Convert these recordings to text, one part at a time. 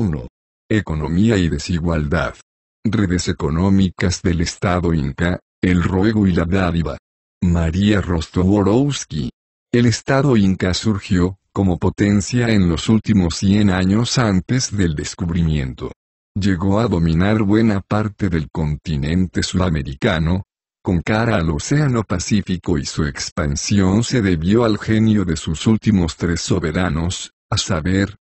1. Economía y desigualdad. Redes económicas del Estado Inca, el ruego y la dádiva. María Rostoworowski. El Estado Inca surgió, como potencia en los últimos 100 años antes del descubrimiento. Llegó a dominar buena parte del continente sudamericano, con cara al Océano Pacífico y su expansión se debió al genio de sus últimos tres soberanos, a saber,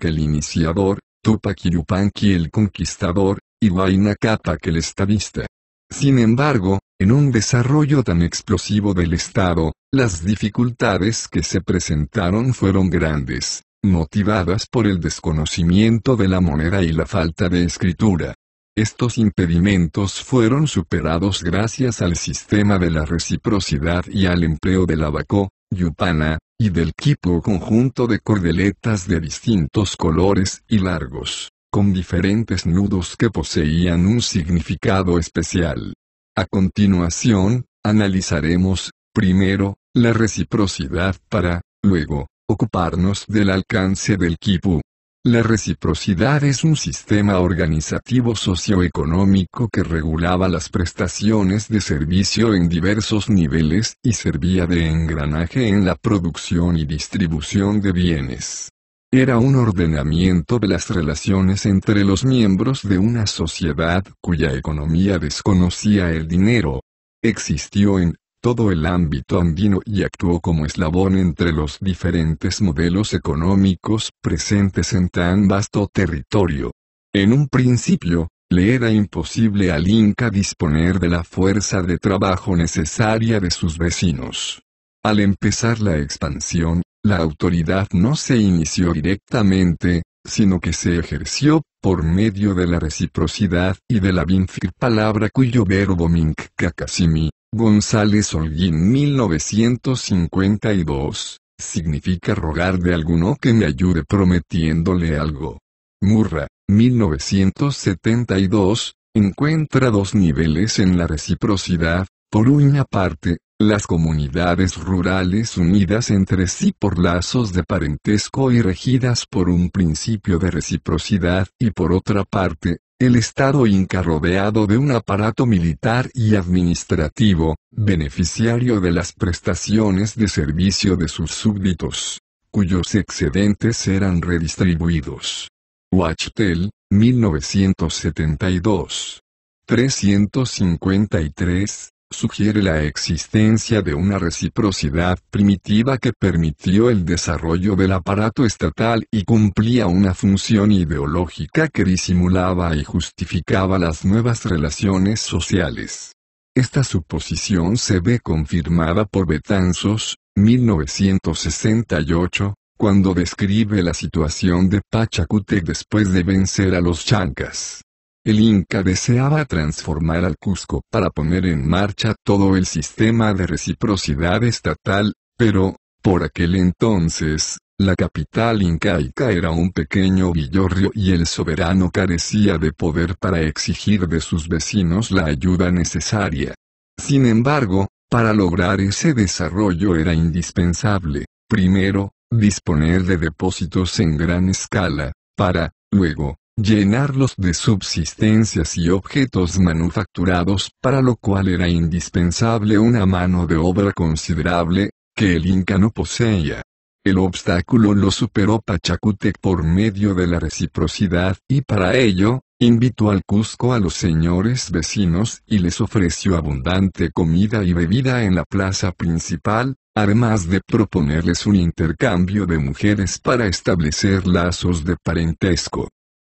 que el iniciador, Tupac Yupanqui el conquistador, y Huayna Cápac el estadista. Sin embargo, en un desarrollo tan explosivo del Estado, las dificultades que se presentaron fueron grandes, motivadas por el desconocimiento de la moneda y la falta de escritura. Estos impedimentos fueron superados gracias al sistema de la reciprocidad y al empleo del abaco, Yupana, y del quipo conjunto de cordeletas de distintos colores y largos, con diferentes nudos que poseían un significado especial. A continuación, analizaremos, primero, la reciprocidad para, luego, ocuparnos del alcance del quipu, la reciprocidad es un sistema organizativo socioeconómico que regulaba las prestaciones de servicio en diversos niveles y servía de engranaje en la producción y distribución de bienes. Era un ordenamiento de las relaciones entre los miembros de una sociedad cuya economía desconocía el dinero. Existió en todo el ámbito andino y actuó como eslabón entre los diferentes modelos económicos presentes en tan vasto territorio. En un principio, le era imposible al Inca disponer de la fuerza de trabajo necesaria de sus vecinos. Al empezar la expansión, la autoridad no se inició directamente, sino que se ejerció por medio de la reciprocidad y de la vinfir palabra cuyo verbo minkakasimi González Holguín 1952, significa rogar de alguno que me ayude prometiéndole algo. Murra, 1972, encuentra dos niveles en la reciprocidad, por una parte, las comunidades rurales unidas entre sí por lazos de parentesco y regidas por un principio de reciprocidad y por otra parte, el Estado Inca rodeado de un aparato militar y administrativo, beneficiario de las prestaciones de servicio de sus súbditos, cuyos excedentes eran redistribuidos. Watchtel, 1972. 353, sugiere la existencia de una reciprocidad primitiva que permitió el desarrollo del aparato estatal y cumplía una función ideológica que disimulaba y justificaba las nuevas relaciones sociales. Esta suposición se ve confirmada por Betanzos, 1968, cuando describe la situación de Pachacute después de vencer a los chancas. El Inca deseaba transformar al Cusco para poner en marcha todo el sistema de reciprocidad estatal, pero, por aquel entonces, la capital incaica era un pequeño villorrio y el soberano carecía de poder para exigir de sus vecinos la ayuda necesaria. Sin embargo, para lograr ese desarrollo era indispensable, primero, disponer de depósitos en gran escala, para, luego, llenarlos de subsistencias y objetos manufacturados, para lo cual era indispensable una mano de obra considerable, que el Inca no poseía. El obstáculo lo superó Pachacútec por medio de la reciprocidad, y para ello, invitó al Cusco a los señores vecinos y les ofreció abundante comida y bebida en la plaza principal, además de proponerles un intercambio de mujeres para establecer lazos de parentesco.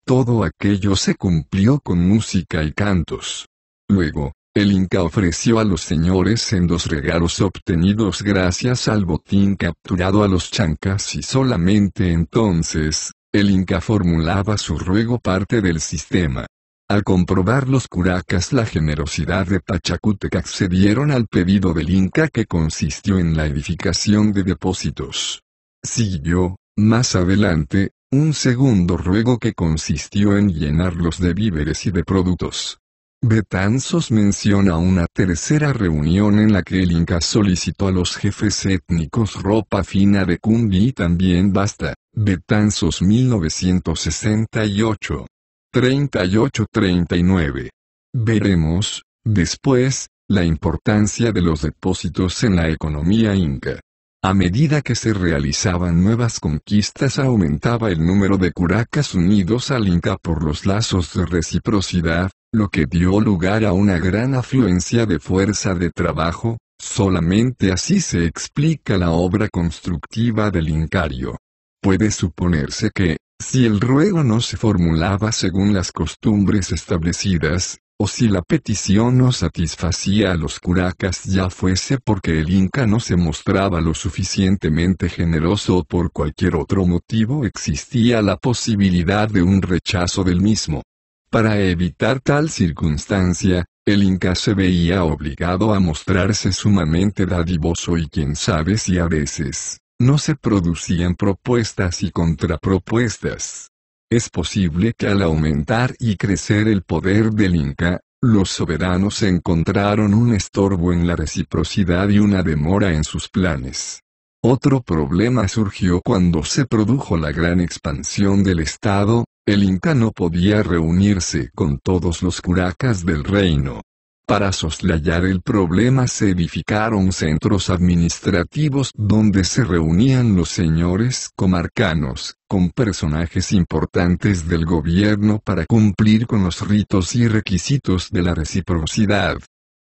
Todo aquello se cumplió con música y cantos. Luego, el Inca ofreció a los señores en dos regalos obtenidos gracias al botín capturado a los chancas y solamente entonces, el Inca formulaba su ruego parte del sistema. Al comprobar los curacas la generosidad de Pachacútec accedieron al pedido del Inca que consistió en la edificación de depósitos. Siguió, más adelante, un segundo ruego que consistió en llenarlos de víveres y de productos. Betanzos menciona una tercera reunión en la que el Inca solicitó a los jefes étnicos ropa fina de Cundi y también basta. Betanzos 1968. 38-39. Veremos, después, la importancia de los depósitos en la economía inca. A medida que se realizaban nuevas conquistas aumentaba el número de curacas unidos al Inca por los lazos de reciprocidad, lo que dio lugar a una gran afluencia de fuerza de trabajo, solamente así se explica la obra constructiva del Incario. Puede suponerse que, si el ruego no se formulaba según las costumbres establecidas, o si la petición no satisfacía a los curacas ya fuese porque el Inca no se mostraba lo suficientemente generoso o por cualquier otro motivo existía la posibilidad de un rechazo del mismo. Para evitar tal circunstancia, el Inca se veía obligado a mostrarse sumamente dadivoso y quién sabe si a veces, no se producían propuestas y contrapropuestas. Es posible que al aumentar y crecer el poder del Inca, los soberanos encontraron un estorbo en la reciprocidad y una demora en sus planes. Otro problema surgió cuando se produjo la gran expansión del Estado, el Inca no podía reunirse con todos los curacas del reino, para soslayar el problema se edificaron centros administrativos donde se reunían los señores comarcanos, con personajes importantes del gobierno para cumplir con los ritos y requisitos de la reciprocidad.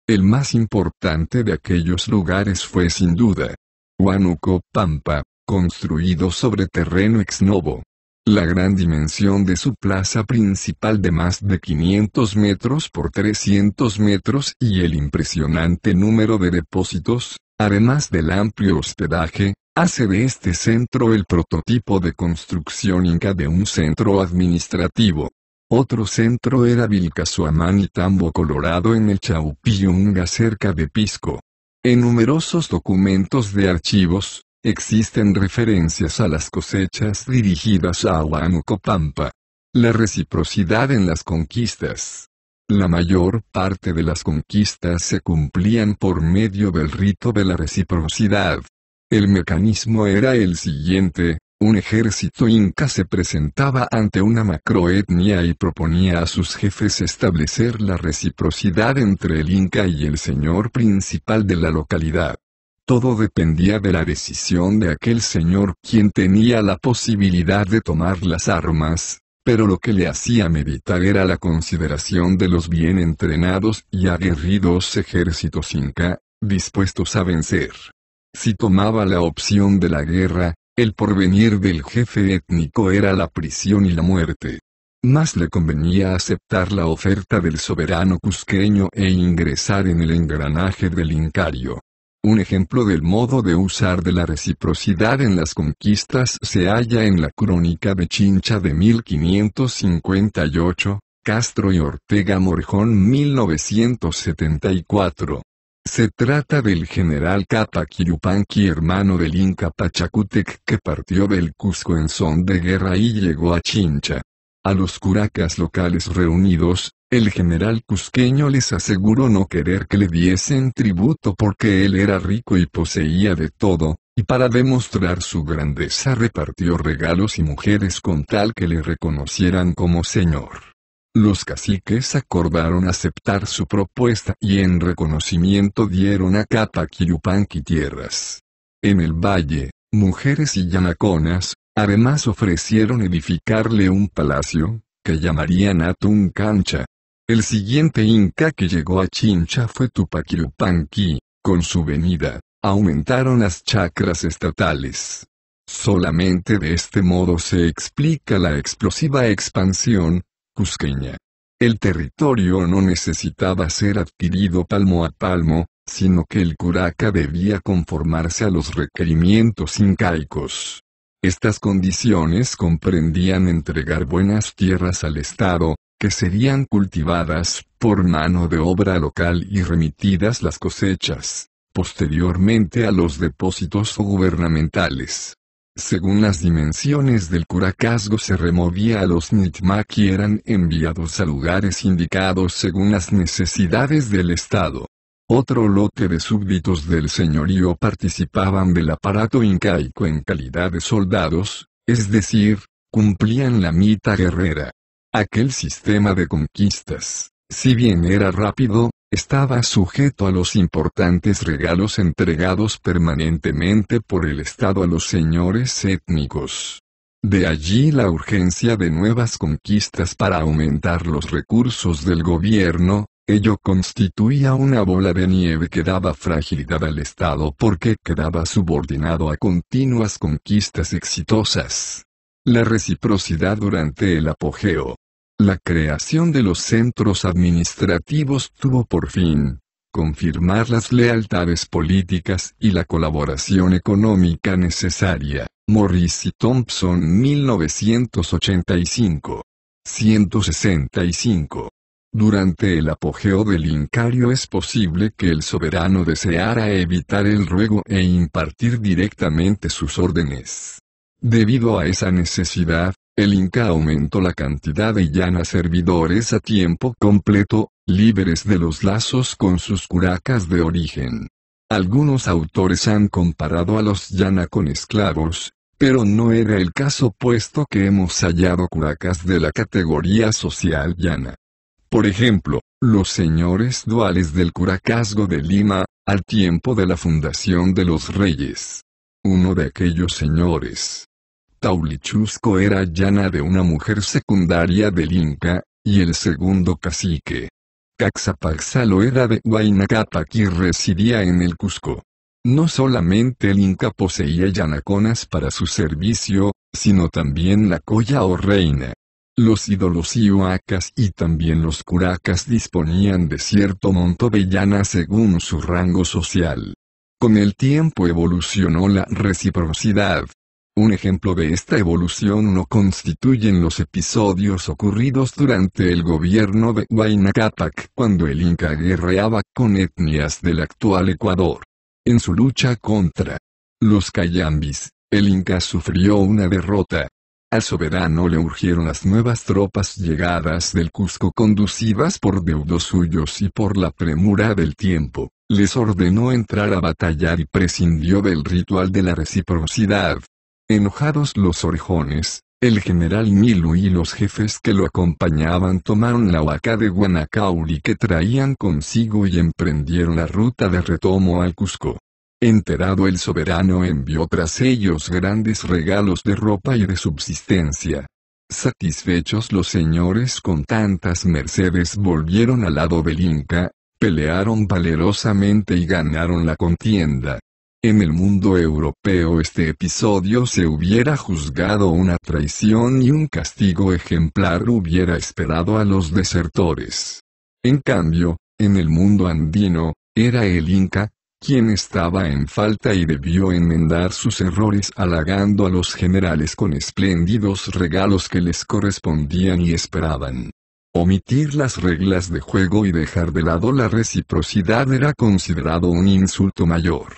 El más importante de aquellos lugares fue sin duda Huánuco Pampa, construido sobre terreno ex novo, la gran dimensión de su plaza principal de más de 500 metros por 300 metros y el impresionante número de depósitos, además del amplio hospedaje, hace de este centro el prototipo de construcción inca de un centro administrativo. Otro centro era Vilcasuamán y Tambo Colorado en el Chaupiunga cerca de Pisco. En numerosos documentos de archivos, Existen referencias a las cosechas dirigidas a Pampa. La reciprocidad en las conquistas. La mayor parte de las conquistas se cumplían por medio del rito de la reciprocidad. El mecanismo era el siguiente, un ejército inca se presentaba ante una macroetnia y proponía a sus jefes establecer la reciprocidad entre el inca y el señor principal de la localidad. Todo dependía de la decisión de aquel señor quien tenía la posibilidad de tomar las armas, pero lo que le hacía meditar era la consideración de los bien entrenados y aguerridos ejércitos inca, dispuestos a vencer. Si tomaba la opción de la guerra, el porvenir del jefe étnico era la prisión y la muerte. Más le convenía aceptar la oferta del soberano cusqueño e ingresar en el engranaje del incario. Un ejemplo del modo de usar de la reciprocidad en las conquistas se halla en la crónica de Chincha de 1558, Castro y Ortega Morjón 1974. Se trata del general Cataquirupanqui hermano del Inca Pachacútec que partió del Cusco en son de guerra y llegó a Chincha. A los curacas locales reunidos, el general cusqueño les aseguró no querer que le diesen tributo porque él era rico y poseía de todo, y para demostrar su grandeza repartió regalos y mujeres con tal que le reconocieran como señor. Los caciques acordaron aceptar su propuesta y en reconocimiento dieron a Quirupanqui tierras. En el valle, mujeres y yanaconas, Además ofrecieron edificarle un palacio, que llamarían Atun Cancha. El siguiente inca que llegó a Chincha fue Tupac Yupanqui. Con su venida, aumentaron las chacras estatales. Solamente de este modo se explica la explosiva expansión cusqueña. El territorio no necesitaba ser adquirido palmo a palmo, sino que el curaca debía conformarse a los requerimientos incaicos. Estas condiciones comprendían entregar buenas tierras al Estado, que serían cultivadas por mano de obra local y remitidas las cosechas, posteriormente a los depósitos gubernamentales. Según las dimensiones del curacazgo se removía a los nitmak y eran enviados a lugares indicados según las necesidades del Estado. Otro lote de súbditos del señorío participaban del aparato incaico en calidad de soldados, es decir, cumplían la mita guerrera. Aquel sistema de conquistas, si bien era rápido, estaba sujeto a los importantes regalos entregados permanentemente por el Estado a los señores étnicos. De allí la urgencia de nuevas conquistas para aumentar los recursos del gobierno, Ello constituía una bola de nieve que daba fragilidad al Estado porque quedaba subordinado a continuas conquistas exitosas. La reciprocidad durante el apogeo. La creación de los centros administrativos tuvo por fin, confirmar las lealtades políticas y la colaboración económica necesaria. Morris y Thompson 1985. 165. Durante el apogeo del Incario es posible que el soberano deseara evitar el ruego e impartir directamente sus órdenes. Debido a esa necesidad, el Inca aumentó la cantidad de llana servidores a tiempo completo, libres de los lazos con sus curacas de origen. Algunos autores han comparado a los llana con esclavos, pero no era el caso puesto que hemos hallado curacas de la categoría social llana. Por ejemplo, los señores duales del Curacazgo de Lima, al tiempo de la fundación de los reyes. Uno de aquellos señores. Taulichusco era llana de una mujer secundaria del Inca, y el segundo cacique. Caxapaxalo era de Capac y residía en el Cusco. No solamente el Inca poseía llanaconas para su servicio, sino también la colla o reina, los ídolos ihuacas y también los curacas disponían de cierto monto llana según su rango social. Con el tiempo evolucionó la reciprocidad. Un ejemplo de esta evolución no constituyen los episodios ocurridos durante el gobierno de Huayna Capac cuando el Inca guerreaba con etnias del actual Ecuador. En su lucha contra los Cayambis, el Inca sufrió una derrota. Al soberano le urgieron las nuevas tropas llegadas del Cusco conducidas por deudos suyos y por la premura del tiempo, les ordenó entrar a batallar y prescindió del ritual de la reciprocidad. Enojados los orejones, el general Milu y los jefes que lo acompañaban tomaron la huaca de Guanacauri que traían consigo y emprendieron la ruta de retomo al Cusco. Enterado el soberano envió tras ellos grandes regalos de ropa y de subsistencia. Satisfechos los señores con tantas mercedes volvieron al lado del Inca, pelearon valerosamente y ganaron la contienda. En el mundo europeo este episodio se hubiera juzgado una traición y un castigo ejemplar hubiera esperado a los desertores. En cambio, en el mundo andino, era el Inca, quien estaba en falta y debió enmendar sus errores halagando a los generales con espléndidos regalos que les correspondían y esperaban. Omitir las reglas de juego y dejar de lado la reciprocidad era considerado un insulto mayor.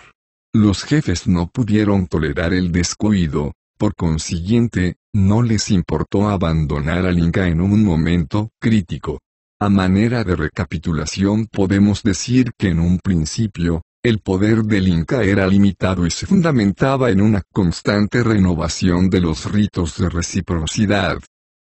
Los jefes no pudieron tolerar el descuido, por consiguiente, no les importó abandonar al Inca en un momento crítico. A manera de recapitulación podemos decir que en un principio, el poder del Inca era limitado y se fundamentaba en una constante renovación de los ritos de reciprocidad.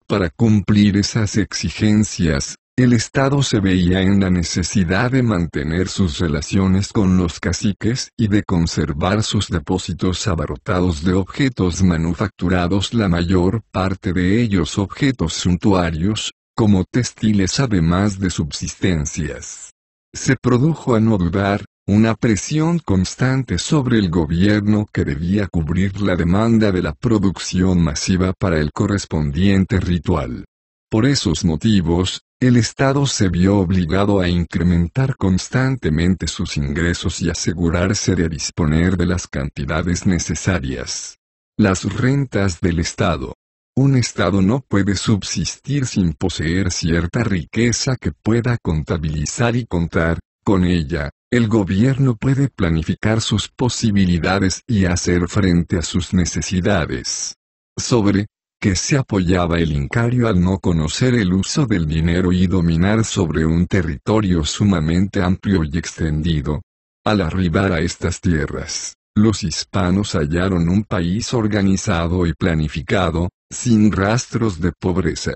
Para cumplir esas exigencias, el Estado se veía en la necesidad de mantener sus relaciones con los caciques y de conservar sus depósitos abarrotados de objetos manufacturados, la mayor parte de ellos objetos suntuarios, como textiles además de subsistencias. Se produjo a no dudar, una presión constante sobre el gobierno que debía cubrir la demanda de la producción masiva para el correspondiente ritual. Por esos motivos, el Estado se vio obligado a incrementar constantemente sus ingresos y asegurarse de disponer de las cantidades necesarias. Las rentas del Estado. Un Estado no puede subsistir sin poseer cierta riqueza que pueda contabilizar y contar, con ella, el gobierno puede planificar sus posibilidades y hacer frente a sus necesidades. Sobre que se apoyaba el incario al no conocer el uso del dinero y dominar sobre un territorio sumamente amplio y extendido. Al arribar a estas tierras, los hispanos hallaron un país organizado y planificado, sin rastros de pobreza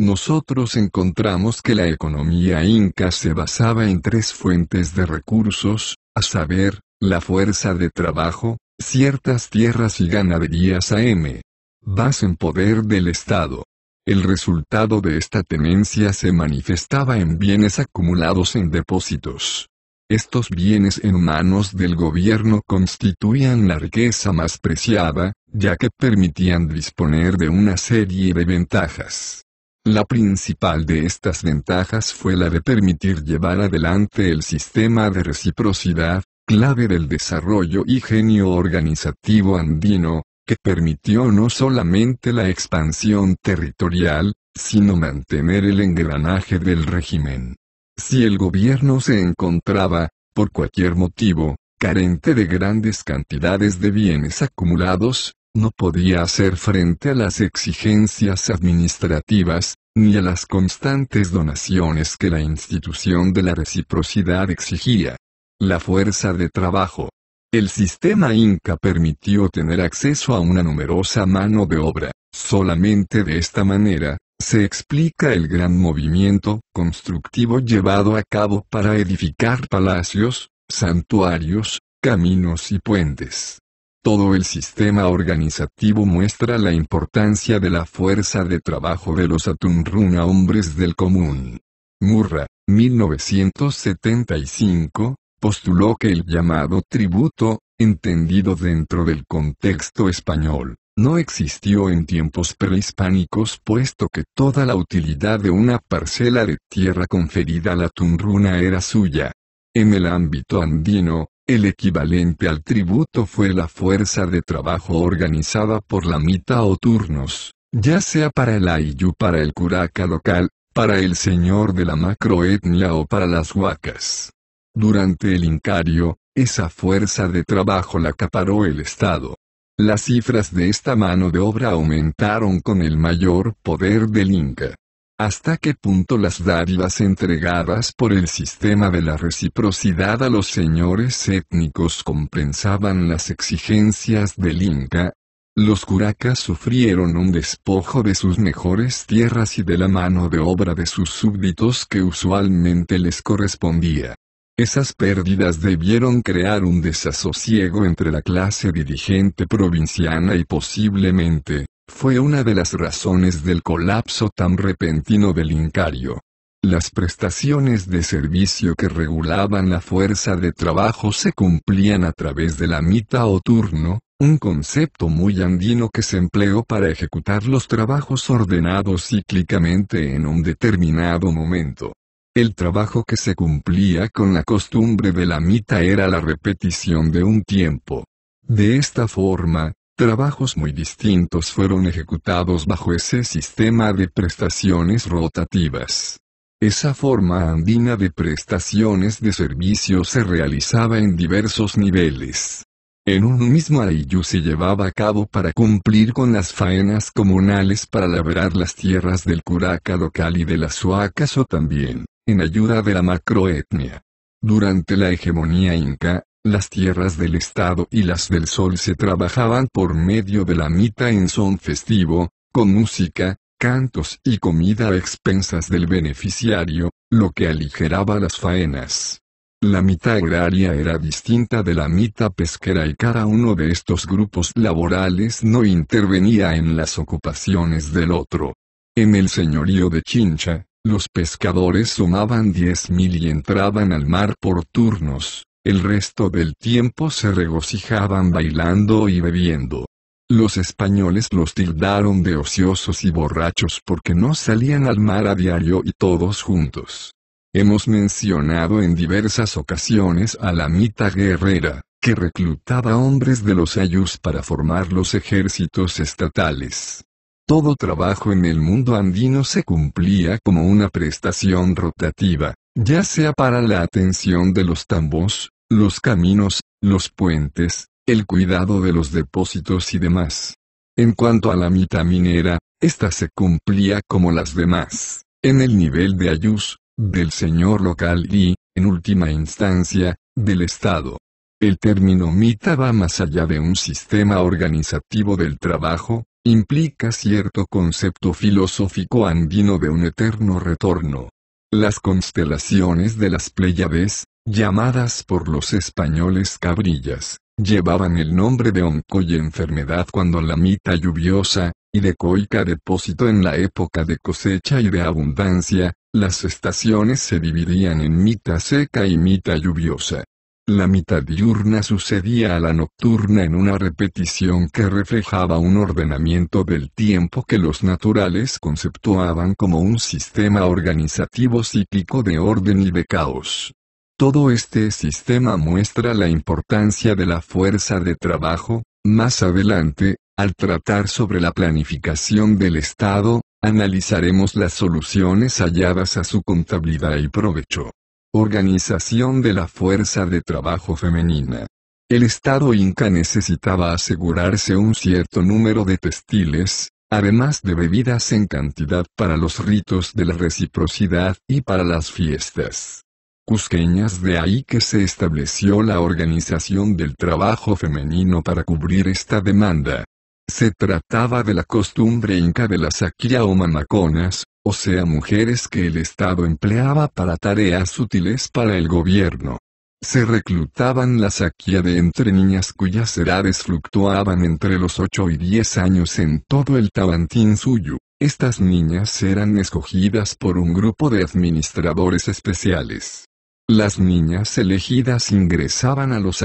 nosotros encontramos que la economía inca se basaba en tres fuentes de recursos, a saber, la fuerza de trabajo, ciertas tierras y ganaderías AM. Vas en poder del Estado. El resultado de esta tenencia se manifestaba en bienes acumulados en depósitos. Estos bienes en manos del gobierno constituían la riqueza más preciada, ya que permitían disponer de una serie de ventajas. La principal de estas ventajas fue la de permitir llevar adelante el sistema de reciprocidad, clave del desarrollo y genio organizativo andino, que permitió no solamente la expansión territorial, sino mantener el engranaje del régimen. Si el gobierno se encontraba, por cualquier motivo, carente de grandes cantidades de bienes acumulados, no podía hacer frente a las exigencias administrativas, ni a las constantes donaciones que la institución de la reciprocidad exigía. La fuerza de trabajo. El sistema inca permitió tener acceso a una numerosa mano de obra. Solamente de esta manera, se explica el gran movimiento constructivo llevado a cabo para edificar palacios, santuarios, caminos y puentes. Todo el sistema organizativo muestra la importancia de la fuerza de trabajo de los Atunruna hombres del común. Murra, 1975, postuló que el llamado tributo, entendido dentro del contexto español, no existió en tiempos prehispánicos puesto que toda la utilidad de una parcela de tierra conferida a la Tunruna era suya. En el ámbito andino, el equivalente al tributo fue la fuerza de trabajo organizada por la mita o turnos, ya sea para el ayu para el curaca local, para el señor de la macroetnia o para las huacas. Durante el incario, esa fuerza de trabajo la acaparó el Estado. Las cifras de esta mano de obra aumentaron con el mayor poder del Inca hasta qué punto las dádivas entregadas por el sistema de la reciprocidad a los señores étnicos compensaban las exigencias del Inca. Los curacas sufrieron un despojo de sus mejores tierras y de la mano de obra de sus súbditos que usualmente les correspondía. Esas pérdidas debieron crear un desasosiego entre la clase dirigente provinciana y posiblemente, fue una de las razones del colapso tan repentino del Incario. Las prestaciones de servicio que regulaban la fuerza de trabajo se cumplían a través de la mita o turno, un concepto muy andino que se empleó para ejecutar los trabajos ordenados cíclicamente en un determinado momento. El trabajo que se cumplía con la costumbre de la mita era la repetición de un tiempo. De esta forma, Trabajos muy distintos fueron ejecutados bajo ese sistema de prestaciones rotativas. Esa forma andina de prestaciones de servicio se realizaba en diversos niveles. En un mismo ayllu se llevaba a cabo para cumplir con las faenas comunales para labrar las tierras del curaca local y de las suacas o también, en ayuda de la macroetnia. Durante la hegemonía inca, las tierras del Estado y las del Sol se trabajaban por medio de la mita en son festivo, con música, cantos y comida a expensas del beneficiario, lo que aligeraba las faenas. La mita agraria era distinta de la mita pesquera y cada uno de estos grupos laborales no intervenía en las ocupaciones del otro. En el señorío de Chincha, los pescadores sumaban 10.000 y entraban al mar por turnos, el resto del tiempo se regocijaban bailando y bebiendo. Los españoles los tildaron de ociosos y borrachos porque no salían al mar a diario y todos juntos. Hemos mencionado en diversas ocasiones a la mita guerrera, que reclutaba hombres de los ayus para formar los ejércitos estatales. Todo trabajo en el mundo andino se cumplía como una prestación rotativa, ya sea para la atención de los tambos, los caminos, los puentes, el cuidado de los depósitos y demás. En cuanto a la mita minera, esta se cumplía como las demás, en el nivel de ayus, del señor local y, en última instancia, del Estado. El término mita va más allá de un sistema organizativo del trabajo, implica cierto concepto filosófico andino de un eterno retorno, las constelaciones de las Pléyades, llamadas por los españoles cabrillas, llevaban el nombre de y enfermedad cuando la mita lluviosa, y de coica depósito en la época de cosecha y de abundancia, las estaciones se dividían en mita seca y mita lluviosa. La mitad diurna sucedía a la nocturna en una repetición que reflejaba un ordenamiento del tiempo que los naturales conceptuaban como un sistema organizativo cíclico de orden y de caos. Todo este sistema muestra la importancia de la fuerza de trabajo, más adelante, al tratar sobre la planificación del Estado, analizaremos las soluciones halladas a su contabilidad y provecho. Organización de la fuerza de trabajo femenina. El Estado inca necesitaba asegurarse un cierto número de textiles, además de bebidas en cantidad para los ritos de la reciprocidad y para las fiestas cusqueñas de ahí que se estableció la organización del trabajo femenino para cubrir esta demanda. Se trataba de la costumbre inca de las aquia o mamaconas, o sea mujeres que el Estado empleaba para tareas útiles para el gobierno. Se reclutaban las aquia de entre niñas cuyas edades fluctuaban entre los 8 y 10 años en todo el Tabantín suyo. Estas niñas eran escogidas por un grupo de administradores especiales. Las niñas elegidas ingresaban a los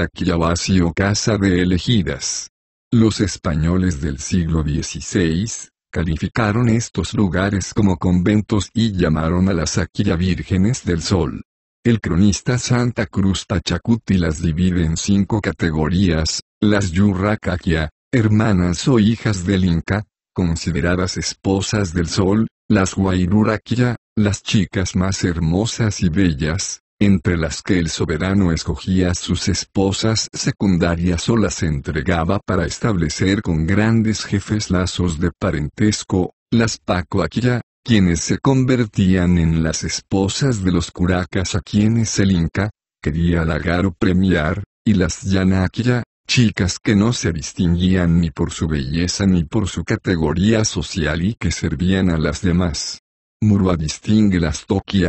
y o casa de elegidas. Los españoles del siglo XVI, calificaron estos lugares como conventos y llamaron a las Aquilla vírgenes del sol. El cronista Santa Cruz Pachacuti las divide en cinco categorías, las yurracaquia, hermanas o hijas del Inca, consideradas esposas del sol, las guairuraquia, las chicas más hermosas y bellas, entre las que el soberano escogía sus esposas secundarias o las entregaba para establecer con grandes jefes lazos de parentesco, las Paco quienes se convertían en las esposas de los curacas a quienes el Inca, quería lagar o premiar, y las Llana chicas que no se distinguían ni por su belleza ni por su categoría social y que servían a las demás. Murua distingue las Toki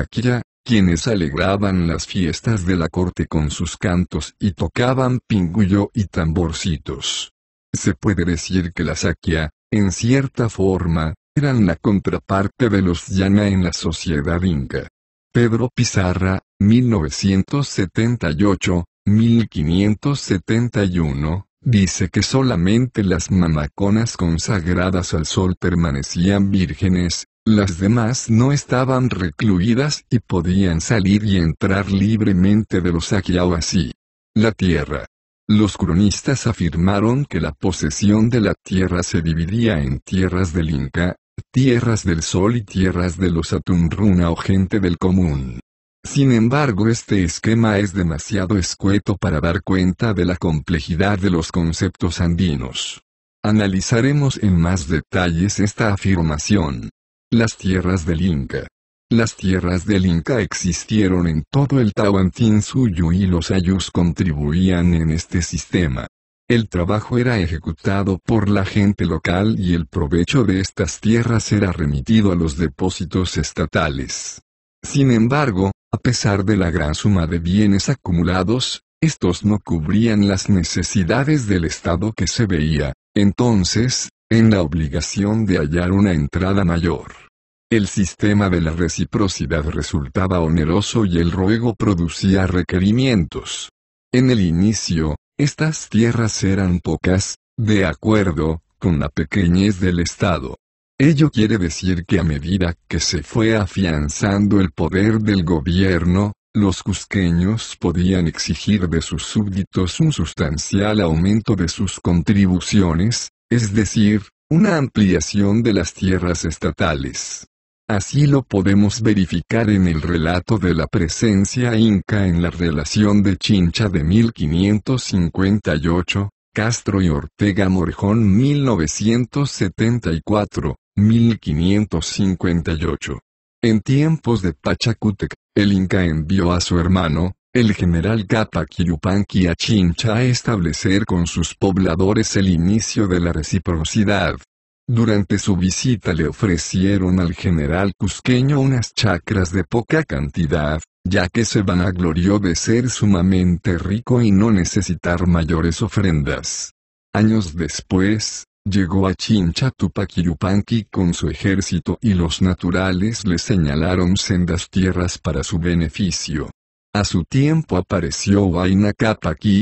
quienes alegraban las fiestas de la corte con sus cantos y tocaban pingullo y tamborcitos. Se puede decir que la saquia, en cierta forma, eran la contraparte de los llana en la sociedad inca. Pedro Pizarra, 1978-1571, dice que solamente las mamaconas consagradas al sol permanecían vírgenes, las demás no estaban recluidas y podían salir y entrar libremente de los así. La tierra. Los cronistas afirmaron que la posesión de la tierra se dividía en tierras del Inca, tierras del Sol y tierras de los Atunruna o gente del común. Sin embargo, este esquema es demasiado escueto para dar cuenta de la complejidad de los conceptos andinos. Analizaremos en más detalles esta afirmación. Las tierras del Inca. Las tierras del Inca existieron en todo el Tahuantín suyo y los ayus contribuían en este sistema. El trabajo era ejecutado por la gente local y el provecho de estas tierras era remitido a los depósitos estatales. Sin embargo, a pesar de la gran suma de bienes acumulados, estos no cubrían las necesidades del Estado que se veía, entonces, en la obligación de hallar una entrada mayor. El sistema de la reciprocidad resultaba oneroso y el ruego producía requerimientos. En el inicio, estas tierras eran pocas, de acuerdo, con la pequeñez del Estado. Ello quiere decir que a medida que se fue afianzando el poder del gobierno, los cusqueños podían exigir de sus súbditos un sustancial aumento de sus contribuciones, es decir, una ampliación de las tierras estatales. Así lo podemos verificar en el relato de la presencia inca en la relación de Chincha de 1558, Castro y Ortega Morjón 1974, 1558. En tiempos de Pachacútec, el Inca envió a su hermano, el general Cápac a Chincha a establecer con sus pobladores el inicio de la reciprocidad. Durante su visita le ofrecieron al general cusqueño unas chacras de poca cantidad, ya que se vanaglorió de ser sumamente rico y no necesitar mayores ofrendas. Años después, llegó a Chincha Yupanqui con su ejército y los naturales le señalaron sendas tierras para su beneficio. A su tiempo apareció Vaina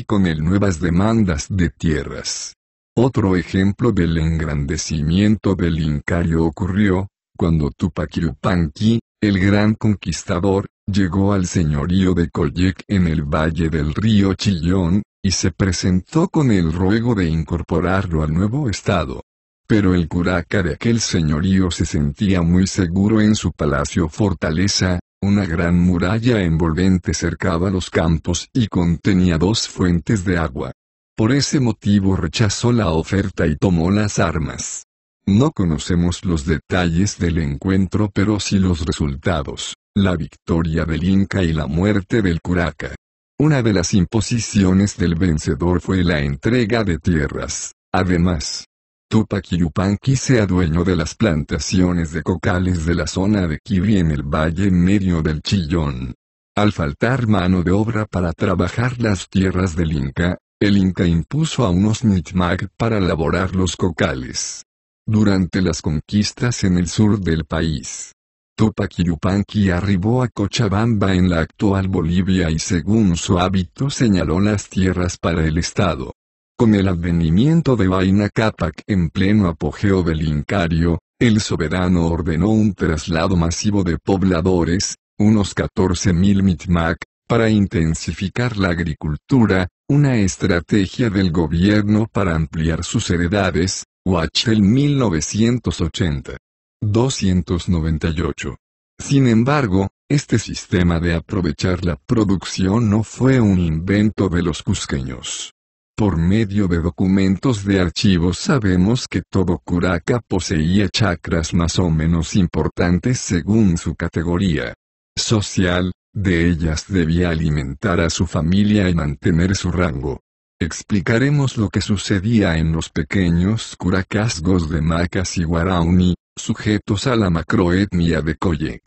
con el nuevas demandas de tierras. Otro ejemplo del engrandecimiento del Incario ocurrió, cuando Tupac Yupanqui, el gran conquistador, llegó al señorío de Coyec en el valle del río Chillón, y se presentó con el ruego de incorporarlo al nuevo estado. Pero el curaca de aquel señorío se sentía muy seguro en su palacio fortaleza, una gran muralla envolvente cercaba los campos y contenía dos fuentes de agua. Por ese motivo rechazó la oferta y tomó las armas. No conocemos los detalles del encuentro pero sí los resultados, la victoria del Inca y la muerte del Curaca. Una de las imposiciones del vencedor fue la entrega de tierras. Además, Tupac Yupanqui se dueño de las plantaciones de cocales de la zona de Quibí en el valle medio del Chillón. Al faltar mano de obra para trabajar las tierras del Inca, el Inca impuso a unos nitmac para elaborar los cocales. Durante las conquistas en el sur del país, Tupac Yupanqui arribó a Cochabamba en la actual Bolivia y según su hábito señaló las tierras para el Estado. Con el advenimiento de Vaina Capac en pleno apogeo del Incario, el soberano ordenó un traslado masivo de pobladores, unos 14.000 mitmac, para intensificar la agricultura, una estrategia del gobierno para ampliar sus heredades, Huachel 1980. 298. Sin embargo, este sistema de aprovechar la producción no fue un invento de los cusqueños. Por medio de documentos de archivos sabemos que todo curaca poseía chakras más o menos importantes según su categoría social, de ellas debía alimentar a su familia y mantener su rango. Explicaremos lo que sucedía en los pequeños curacasgos de Macas y Guarauni, sujetos a la macroetnia de Koyek.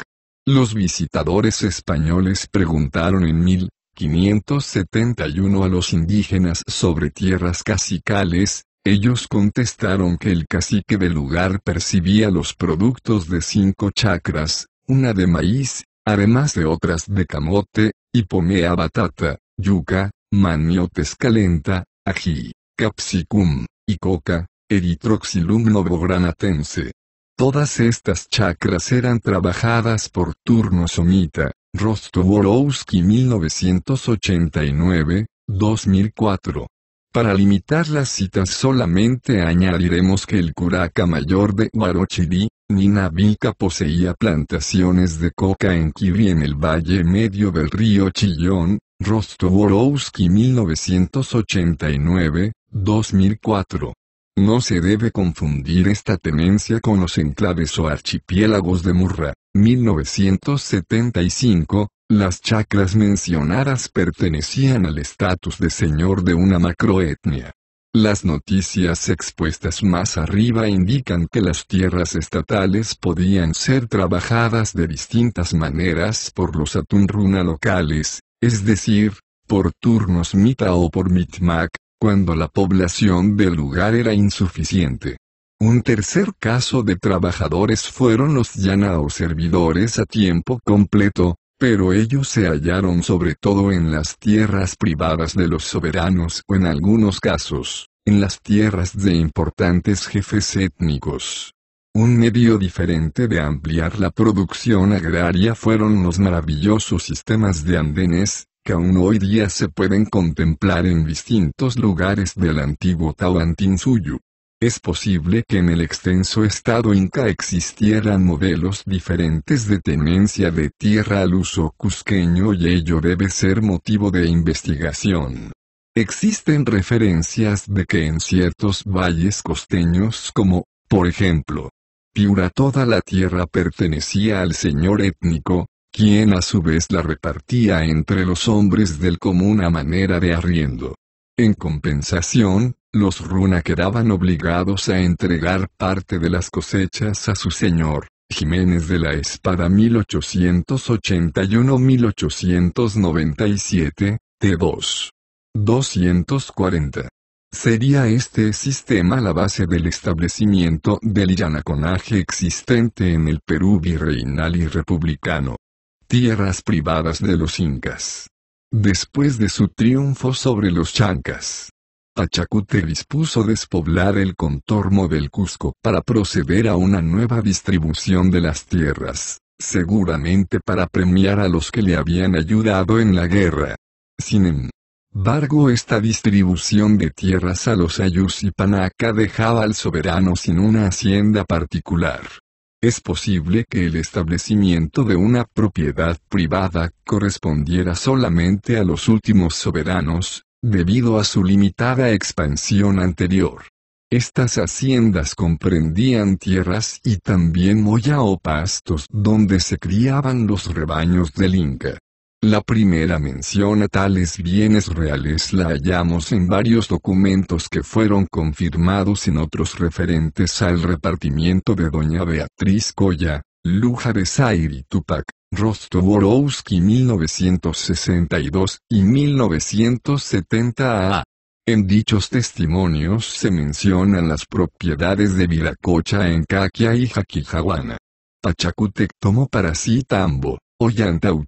Los visitadores españoles preguntaron en mil 571 a los indígenas sobre tierras cacicales, ellos contestaron que el cacique del lugar percibía los productos de cinco chacras, una de maíz, además de otras de camote, y pomea batata, yuca, maniotes calenta, ají, capsicum, y coca, eritroxilum novogranatense. Todas estas chacras eran trabajadas por turno somita, Rostoborowski 1989, 2004. Para limitar las citas solamente añadiremos que el curaca mayor de Huarochirí, Nina Vilca poseía plantaciones de coca en Kiri en el valle medio del río Chillón, Rostoborowski 1989, 2004. No se debe confundir esta tenencia con los enclaves o archipiélagos de Murra. 1975, las chacras mencionadas pertenecían al estatus de señor de una macroetnia. Las noticias expuestas más arriba indican que las tierras estatales podían ser trabajadas de distintas maneras por los atunruna locales, es decir, por turnos mita o por mitmac, cuando la población del lugar era insuficiente. Un tercer caso de trabajadores fueron los yana servidores a tiempo completo, pero ellos se hallaron sobre todo en las tierras privadas de los soberanos o en algunos casos, en las tierras de importantes jefes étnicos. Un medio diferente de ampliar la producción agraria fueron los maravillosos sistemas de andenes, que aún hoy día se pueden contemplar en distintos lugares del antiguo Tawantinsuyu. Es posible que en el extenso estado inca existieran modelos diferentes de tenencia de tierra al uso cusqueño y ello debe ser motivo de investigación. Existen referencias de que en ciertos valles costeños como, por ejemplo, Piura toda la tierra pertenecía al señor étnico, quien a su vez la repartía entre los hombres del común a manera de arriendo. En compensación, los runa quedaban obligados a entregar parte de las cosechas a su señor. Jiménez de la Espada 1881-1897, T2. 240. Sería este sistema la base del establecimiento del yanaconaje existente en el Perú virreinal y republicano. Tierras privadas de los incas. Después de su triunfo sobre los chancas, Pachacute dispuso despoblar el contorno del Cusco para proceder a una nueva distribución de las tierras, seguramente para premiar a los que le habían ayudado en la guerra. Sin embargo, esta distribución de tierras a los ayus y Panaca dejaba al soberano sin una hacienda particular. Es posible que el establecimiento de una propiedad privada correspondiera solamente a los últimos soberanos, debido a su limitada expansión anterior. Estas haciendas comprendían tierras y también moya o pastos donde se criaban los rebaños del Inca. La primera mención a tales bienes reales la hallamos en varios documentos que fueron confirmados en otros referentes al repartimiento de Doña Beatriz Colla, de Zaire y Tupac. Rostoborowski 1962 y 1970 a. En dichos testimonios se mencionan las propiedades de Viracocha en Caquia y Jaquijaguana. Pachacutec tomó para sí Tambo,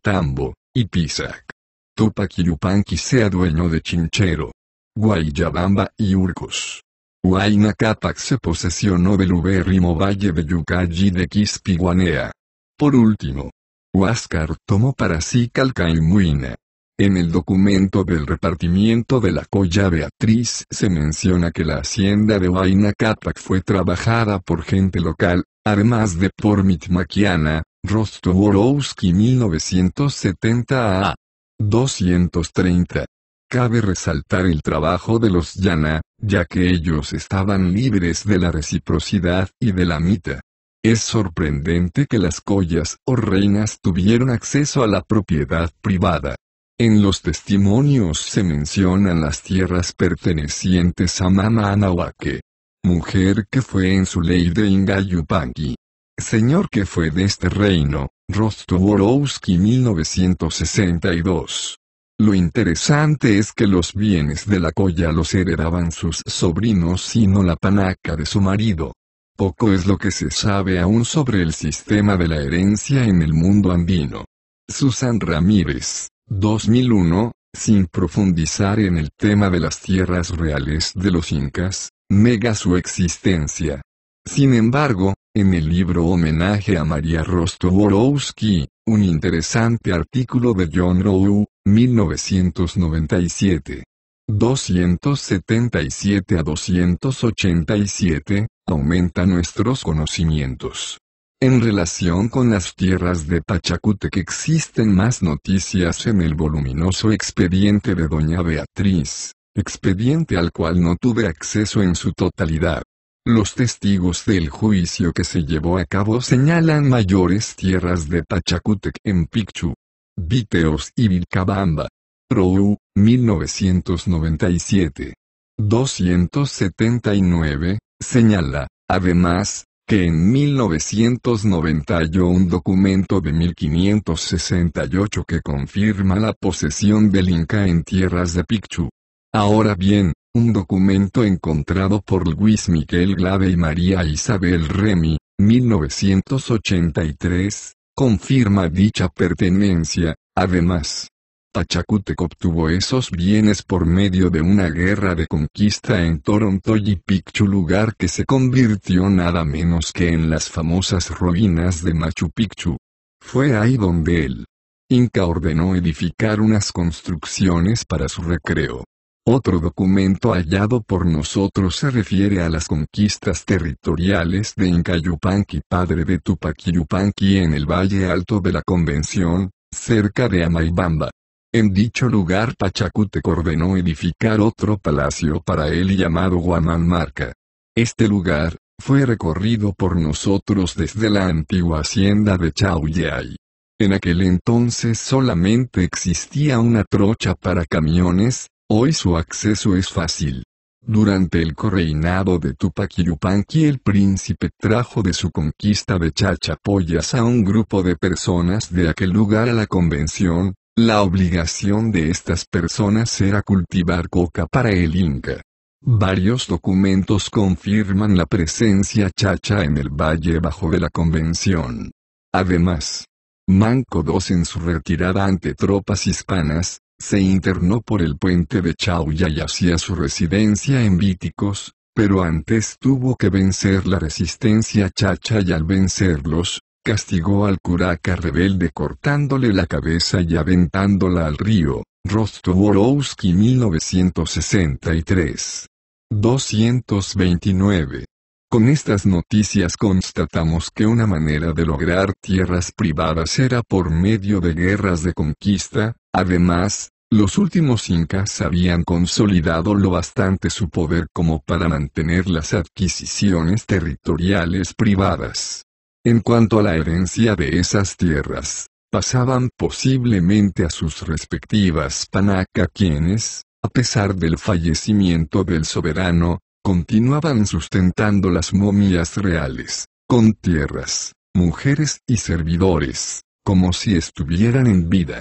Tambo, y Pisac. Yupanqui se dueño de Chinchero, Guayabamba y Urcos. Huayna Capac se posesionó del ubérrimo valle de yucay de Quispiguanea. Por último, Huáscar tomó para sí muina. En el documento del repartimiento de la colla Beatriz se menciona que la hacienda de Huayna Cápac fue trabajada por gente local, además de por Mitmaquiana, Worowski 1970 a 230. Cabe resaltar el trabajo de los Yana, ya que ellos estaban libres de la reciprocidad y de la mita. Es sorprendente que las collas o reinas tuvieron acceso a la propiedad privada. En los testimonios se mencionan las tierras pertenecientes a Mama Anawake, mujer que fue en su ley de Ingayupangi. Señor que fue de este reino, Worowski 1962. Lo interesante es que los bienes de la colla los heredaban sus sobrinos y no la panaca de su marido. Poco es lo que se sabe aún sobre el sistema de la herencia en el mundo andino. Susan Ramírez, 2001, sin profundizar en el tema de las tierras reales de los incas, nega su existencia. Sin embargo, en el libro Homenaje a María Rostoborowski, un interesante artículo de John Rowe, 1997, 277 a 287, aumenta nuestros conocimientos. En relación con las tierras de Tachacute existen más noticias en el voluminoso expediente de Doña Beatriz, expediente al cual no tuve acceso en su totalidad. Los testigos del juicio que se llevó a cabo señalan mayores tierras de Tachacutec en Picchu, Viteos y Vilcabamba. Rou, 1997. 279, señala, además, que en 1991 un documento de 1568 que confirma la posesión del Inca en tierras de Picchu. Ahora bien, un documento encontrado por Luis Miguel Glave y María Isabel Remy, 1983, confirma dicha pertenencia, además, Pachacútec obtuvo esos bienes por medio de una guerra de conquista en Toronto y Picchu lugar que se convirtió nada menos que en las famosas ruinas de Machu Picchu. Fue ahí donde el Inca ordenó edificar unas construcciones para su recreo. Otro documento hallado por nosotros se refiere a las conquistas territoriales de Inca Yupanqui, padre de Tupac Yupanqui en el Valle Alto de la Convención, cerca de Amaibamba. En dicho lugar Pachacútec ordenó edificar otro palacio para él llamado Guamanmarca. Este lugar, fue recorrido por nosotros desde la antigua hacienda de Chauyay. En aquel entonces solamente existía una trocha para camiones, hoy su acceso es fácil. Durante el correinado de Tupac Yupanqui el príncipe trajo de su conquista de Chachapoyas a un grupo de personas de aquel lugar a la convención, la obligación de estas personas era cultivar coca para el Inca. Varios documentos confirman la presencia chacha en el valle bajo de la convención. Además, Manco II en su retirada ante tropas hispanas, se internó por el puente de Chauya y hacía su residencia en Víticos, pero antes tuvo que vencer la resistencia chacha y al vencerlos, castigó al curaca rebelde cortándole la cabeza y aventándola al río. Rostoworowski 1963. 229. Con estas noticias constatamos que una manera de lograr tierras privadas era por medio de guerras de conquista, además, los últimos incas habían consolidado lo bastante su poder como para mantener las adquisiciones territoriales privadas. En cuanto a la herencia de esas tierras, pasaban posiblemente a sus respectivas panaca quienes, a pesar del fallecimiento del soberano, continuaban sustentando las momias reales, con tierras, mujeres y servidores, como si estuvieran en vida.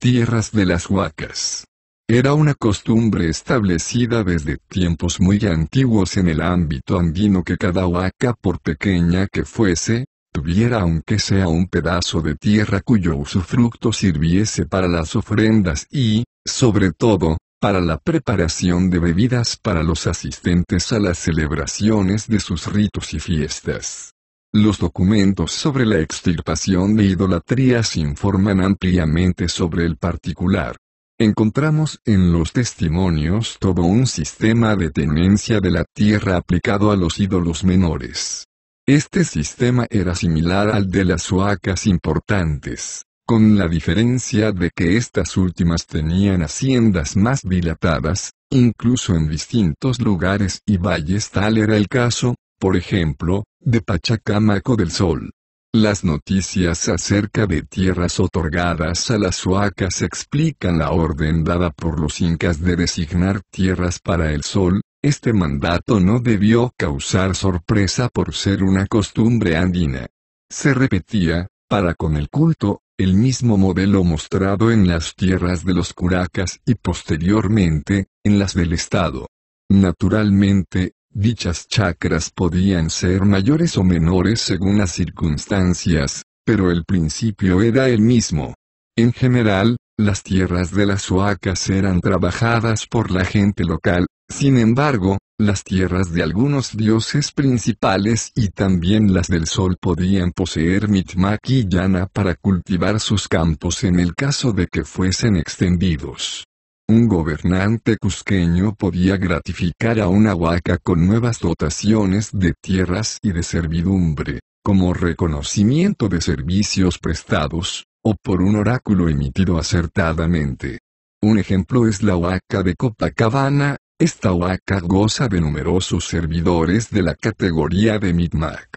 Tierras de las huacas. Era una costumbre establecida desde tiempos muy antiguos en el ámbito andino que cada huaca, por pequeña que fuese, tuviera aunque sea un pedazo de tierra cuyo usufructo sirviese para las ofrendas y, sobre todo, para la preparación de bebidas para los asistentes a las celebraciones de sus ritos y fiestas. Los documentos sobre la extirpación de idolatrías informan ampliamente sobre el particular. Encontramos en los testimonios todo un sistema de tenencia de la tierra aplicado a los ídolos menores. Este sistema era similar al de las huacas importantes, con la diferencia de que estas últimas tenían haciendas más dilatadas, incluso en distintos lugares y valles tal era el caso, por ejemplo, de Pachacamaco del Sol. Las noticias acerca de tierras otorgadas a las huacas explican la orden dada por los incas de designar tierras para el sol, este mandato no debió causar sorpresa por ser una costumbre andina. Se repetía, para con el culto, el mismo modelo mostrado en las tierras de los curacas y posteriormente, en las del Estado. Naturalmente, dichas chacras podían ser mayores o menores según las circunstancias, pero el principio era el mismo. En general, las tierras de las huacas eran trabajadas por la gente local, sin embargo, las tierras de algunos dioses principales y también las del sol podían poseer y yana para cultivar sus campos en el caso de que fuesen extendidos. Un gobernante cusqueño podía gratificar a una huaca con nuevas dotaciones de tierras y de servidumbre, como reconocimiento de servicios prestados, o por un oráculo emitido acertadamente. Un ejemplo es la huaca de Copacabana, esta huaca goza de numerosos servidores de la categoría de midmac.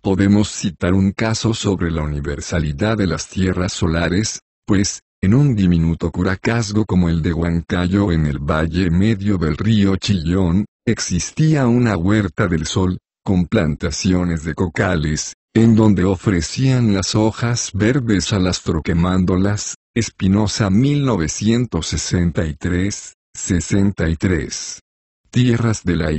Podemos citar un caso sobre la universalidad de las tierras solares, pues, en un diminuto curacasgo como el de Huancayo en el valle medio del río Chillón, existía una huerta del sol, con plantaciones de cocales, en donde ofrecían las hojas verdes a las troquemándolas, Espinosa 1963, 63. Tierras del la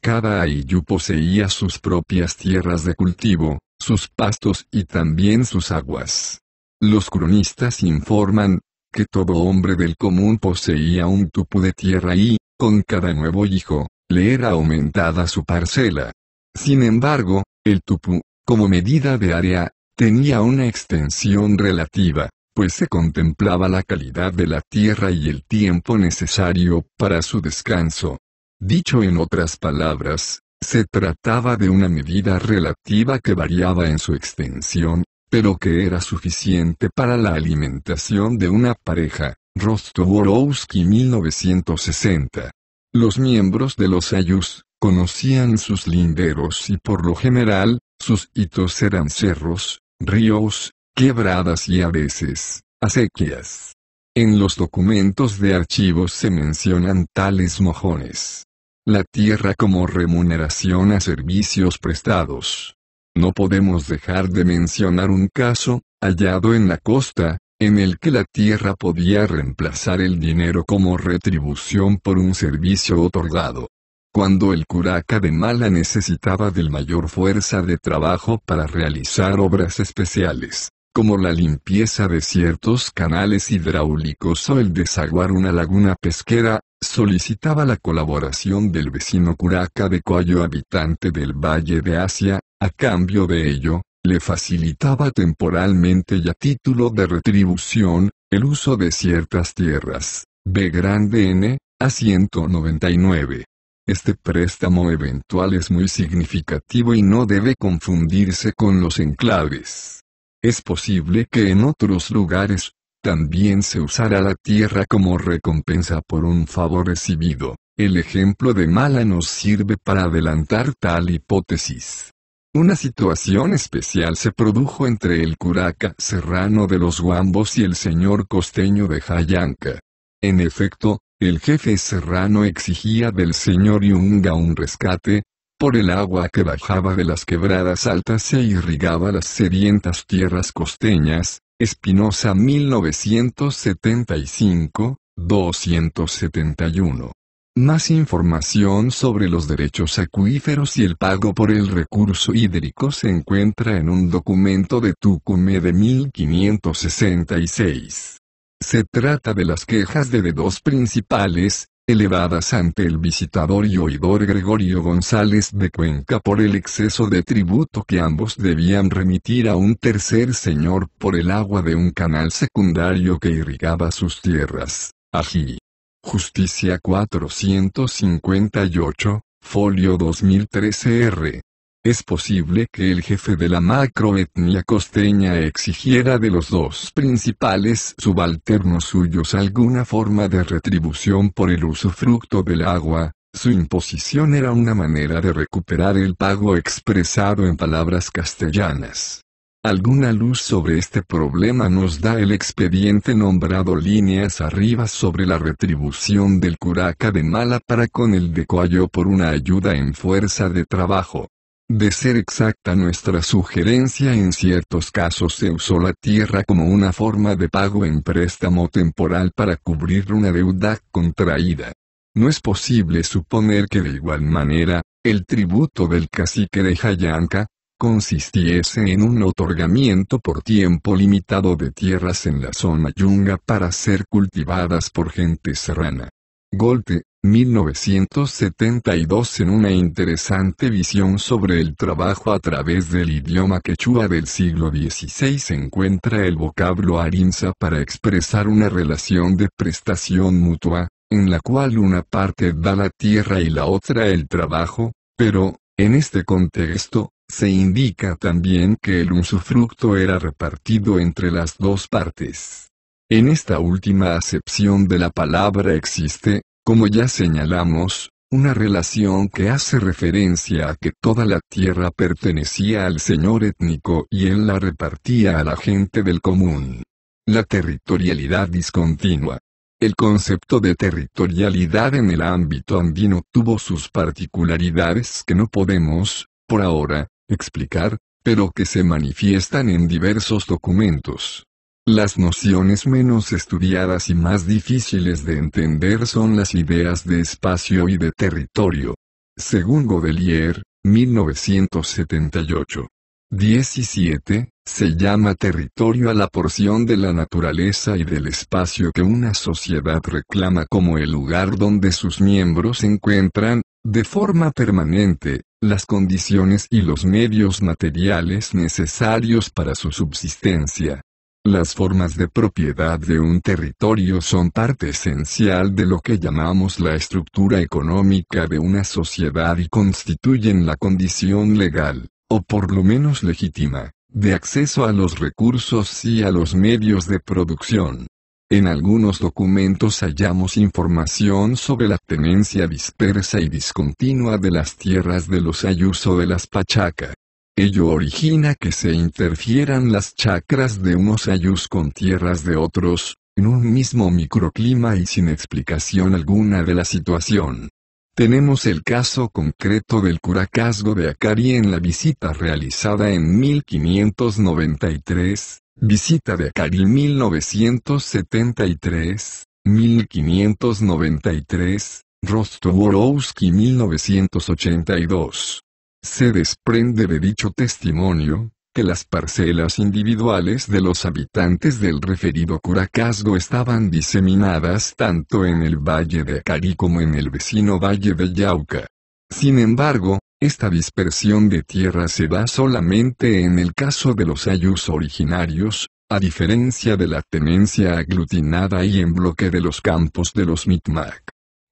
Cada Ayllu poseía sus propias tierras de cultivo, sus pastos y también sus aguas. Los cronistas informan, que todo hombre del común poseía un tupu de tierra y, con cada nuevo hijo, le era aumentada su parcela. Sin embargo, el tupú, como medida de área, tenía una extensión relativa, pues se contemplaba la calidad de la tierra y el tiempo necesario para su descanso. Dicho en otras palabras, se trataba de una medida relativa que variaba en su extensión, pero que era suficiente para la alimentación de una pareja. Rostoworowski 1960. Los miembros de los Ayus conocían sus linderos y por lo general, sus hitos eran cerros, ríos, quebradas y a veces, acequias. En los documentos de archivos se mencionan tales mojones. La tierra como remuneración a servicios prestados. No podemos dejar de mencionar un caso, hallado en la costa, en el que la tierra podía reemplazar el dinero como retribución por un servicio otorgado. Cuando el curaca de Mala necesitaba del mayor fuerza de trabajo para realizar obras especiales, como la limpieza de ciertos canales hidráulicos o el desaguar una laguna pesquera, solicitaba la colaboración del vecino curaca de Coayo habitante del Valle de Asia, a cambio de ello, le facilitaba temporalmente y a título de retribución, el uso de ciertas tierras. B grande N, a 199. Este préstamo eventual es muy significativo y no debe confundirse con los enclaves. Es posible que en otros lugares, también se usara la tierra como recompensa por un favor recibido. El ejemplo de Mala nos sirve para adelantar tal hipótesis. Una situación especial se produjo entre el curaca serrano de los Guambos y el señor costeño de Jayanca. En efecto, el jefe serrano exigía del señor Yunga un rescate, por el agua que bajaba de las quebradas altas se irrigaba las sedientas tierras costeñas, Espinosa 1975, 271. Más información sobre los derechos acuíferos y el pago por el recurso hídrico se encuentra en un documento de Tucumé de 1566. Se trata de las quejas de dos principales, elevadas ante el visitador y oidor Gregorio González de Cuenca por el exceso de tributo que ambos debían remitir a un tercer señor por el agua de un canal secundario que irrigaba sus tierras. Ají. Justicia 458, folio 2013 R. Es posible que el jefe de la macroetnia costeña exigiera de los dos principales subalternos suyos alguna forma de retribución por el usufructo del agua, su imposición era una manera de recuperar el pago expresado en palabras castellanas. Alguna luz sobre este problema nos da el expediente nombrado líneas arriba sobre la retribución del curaca de Mala para con el de por una ayuda en fuerza de trabajo. De ser exacta nuestra sugerencia en ciertos casos se usó la tierra como una forma de pago en préstamo temporal para cubrir una deuda contraída. No es posible suponer que de igual manera, el tributo del cacique de Jayanca, consistiese en un otorgamiento por tiempo limitado de tierras en la zona yunga para ser cultivadas por gente serrana. Golte, 1972 en una interesante visión sobre el trabajo a través del idioma quechua del siglo XVI se encuentra el vocablo arinza para expresar una relación de prestación mutua, en la cual una parte da la tierra y la otra el trabajo, pero, en este contexto, se indica también que el usufructo era repartido entre las dos partes. En esta última acepción de la palabra existe, como ya señalamos, una relación que hace referencia a que toda la tierra pertenecía al señor étnico y él la repartía a la gente del común. La territorialidad discontinua. El concepto de territorialidad en el ámbito andino tuvo sus particularidades que no podemos, por ahora, explicar, pero que se manifiestan en diversos documentos. Las nociones menos estudiadas y más difíciles de entender son las ideas de espacio y de territorio. Según Godelier, 1978. 17. Se llama territorio a la porción de la naturaleza y del espacio que una sociedad reclama como el lugar donde sus miembros encuentran, de forma permanente, las condiciones y los medios materiales necesarios para su subsistencia. Las formas de propiedad de un territorio son parte esencial de lo que llamamos la estructura económica de una sociedad y constituyen la condición legal, o por lo menos legítima, de acceso a los recursos y a los medios de producción. En algunos documentos hallamos información sobre la tenencia dispersa y discontinua de las tierras de los ayuso de las Pachaca, Ello origina que se interfieran las chakras de unos ayus con tierras de otros, en un mismo microclima y sin explicación alguna de la situación. Tenemos el caso concreto del curacasgo de Akari en la visita realizada en 1593, visita de Akari 1973, 1593, Rostoworowski 1982. Se desprende de dicho testimonio, que las parcelas individuales de los habitantes del referido Curacasgo estaban diseminadas tanto en el Valle de Acari como en el vecino Valle de Yauca. Sin embargo, esta dispersión de tierra se da solamente en el caso de los ayus originarios, a diferencia de la tenencia aglutinada y en bloque de los campos de los Micmac.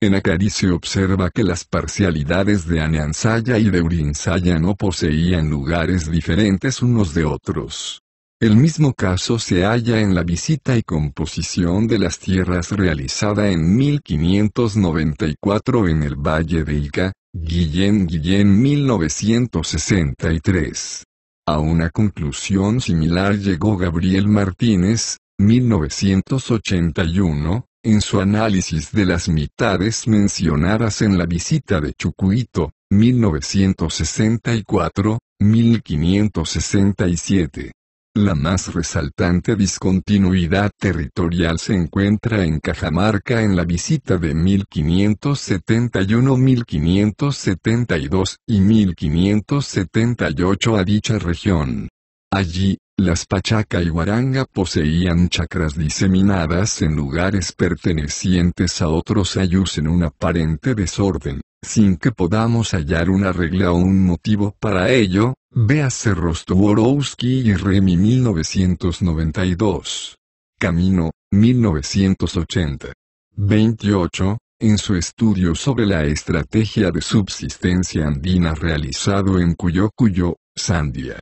En Acari se observa que las parcialidades de Ananzaya y de Urinsaya no poseían lugares diferentes unos de otros. El mismo caso se halla en la visita y composición de las tierras realizada en 1594 en el Valle de Ica, Guillén Guillén 1963. A una conclusión similar llegó Gabriel Martínez, 1981, en su análisis de las mitades mencionadas en la visita de Chucuito, 1964-1567. La más resaltante discontinuidad territorial se encuentra en Cajamarca en la visita de 1571-1572 y 1578 a dicha región. Allí, las Pachaca y Waranga poseían chacras diseminadas en lugares pertenecientes a otros ayus en un aparente desorden, sin que podamos hallar una regla o un motivo para ello, véase Rostoworowski y Remy 1992. Camino, 1980. 28, en su estudio sobre la estrategia de subsistencia andina realizado en Cuyo Cuyo, Sandia.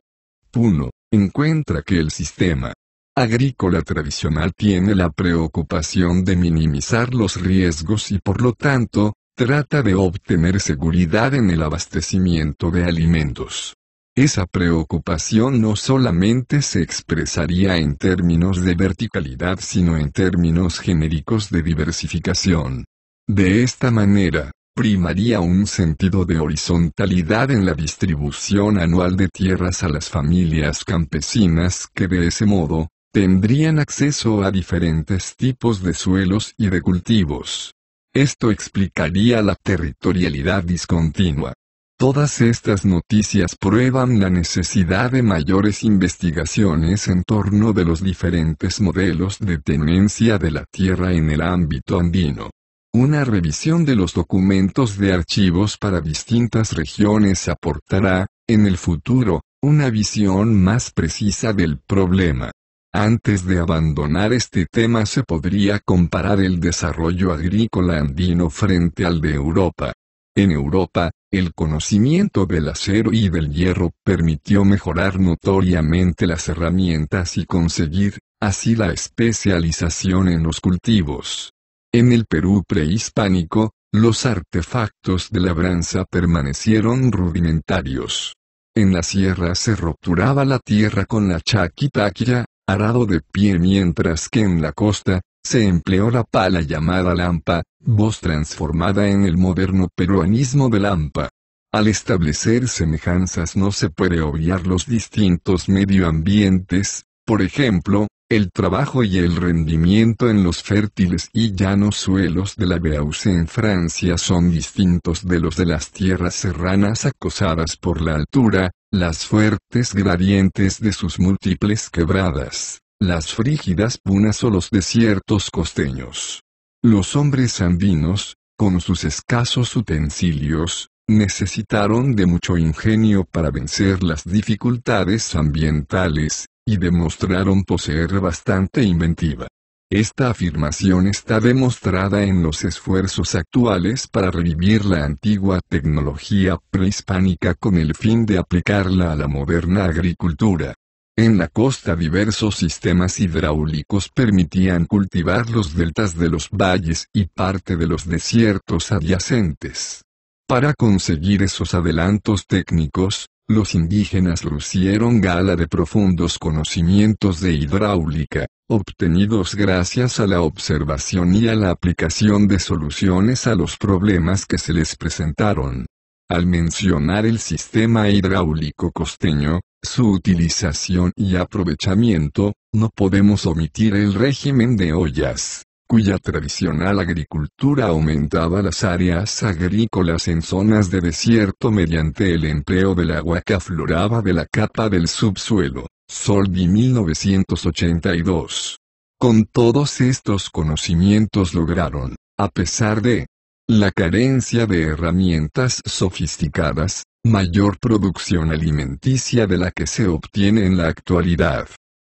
Puno, encuentra que el sistema agrícola tradicional tiene la preocupación de minimizar los riesgos y por lo tanto, trata de obtener seguridad en el abastecimiento de alimentos. Esa preocupación no solamente se expresaría en términos de verticalidad, sino en términos genéricos de diversificación. De esta manera, primaría un sentido de horizontalidad en la distribución anual de tierras a las familias campesinas que de ese modo, tendrían acceso a diferentes tipos de suelos y de cultivos. Esto explicaría la territorialidad discontinua. Todas estas noticias prueban la necesidad de mayores investigaciones en torno de los diferentes modelos de tenencia de la tierra en el ámbito andino. Una revisión de los documentos de archivos para distintas regiones aportará, en el futuro, una visión más precisa del problema. Antes de abandonar este tema se podría comparar el desarrollo agrícola andino frente al de Europa. En Europa, el conocimiento del acero y del hierro permitió mejorar notoriamente las herramientas y conseguir, así la especialización en los cultivos. En el Perú prehispánico, los artefactos de labranza permanecieron rudimentarios. En la sierra se rupturaba la tierra con la chaquitaquia, arado de pie mientras que en la costa, se empleó la pala llamada lampa, voz transformada en el moderno peruanismo de lampa. Al establecer semejanzas no se puede obviar los distintos medioambientes, por ejemplo, el trabajo y el rendimiento en los fértiles y llanos suelos de la Beauce en Francia son distintos de los de las tierras serranas acosadas por la altura, las fuertes gradientes de sus múltiples quebradas, las frígidas punas o los desiertos costeños. Los hombres andinos, con sus escasos utensilios, necesitaron de mucho ingenio para vencer las dificultades ambientales, y demostraron poseer bastante inventiva. Esta afirmación está demostrada en los esfuerzos actuales para revivir la antigua tecnología prehispánica con el fin de aplicarla a la moderna agricultura. En la costa diversos sistemas hidráulicos permitían cultivar los deltas de los valles y parte de los desiertos adyacentes. Para conseguir esos adelantos técnicos, los indígenas lucieron gala de profundos conocimientos de hidráulica, obtenidos gracias a la observación y a la aplicación de soluciones a los problemas que se les presentaron. Al mencionar el sistema hidráulico costeño, su utilización y aprovechamiento, no podemos omitir el régimen de ollas cuya tradicional agricultura aumentaba las áreas agrícolas en zonas de desierto mediante el empleo del agua que afloraba de la capa del subsuelo. Soldi 1982. Con todos estos conocimientos lograron, a pesar de la carencia de herramientas sofisticadas, mayor producción alimenticia de la que se obtiene en la actualidad.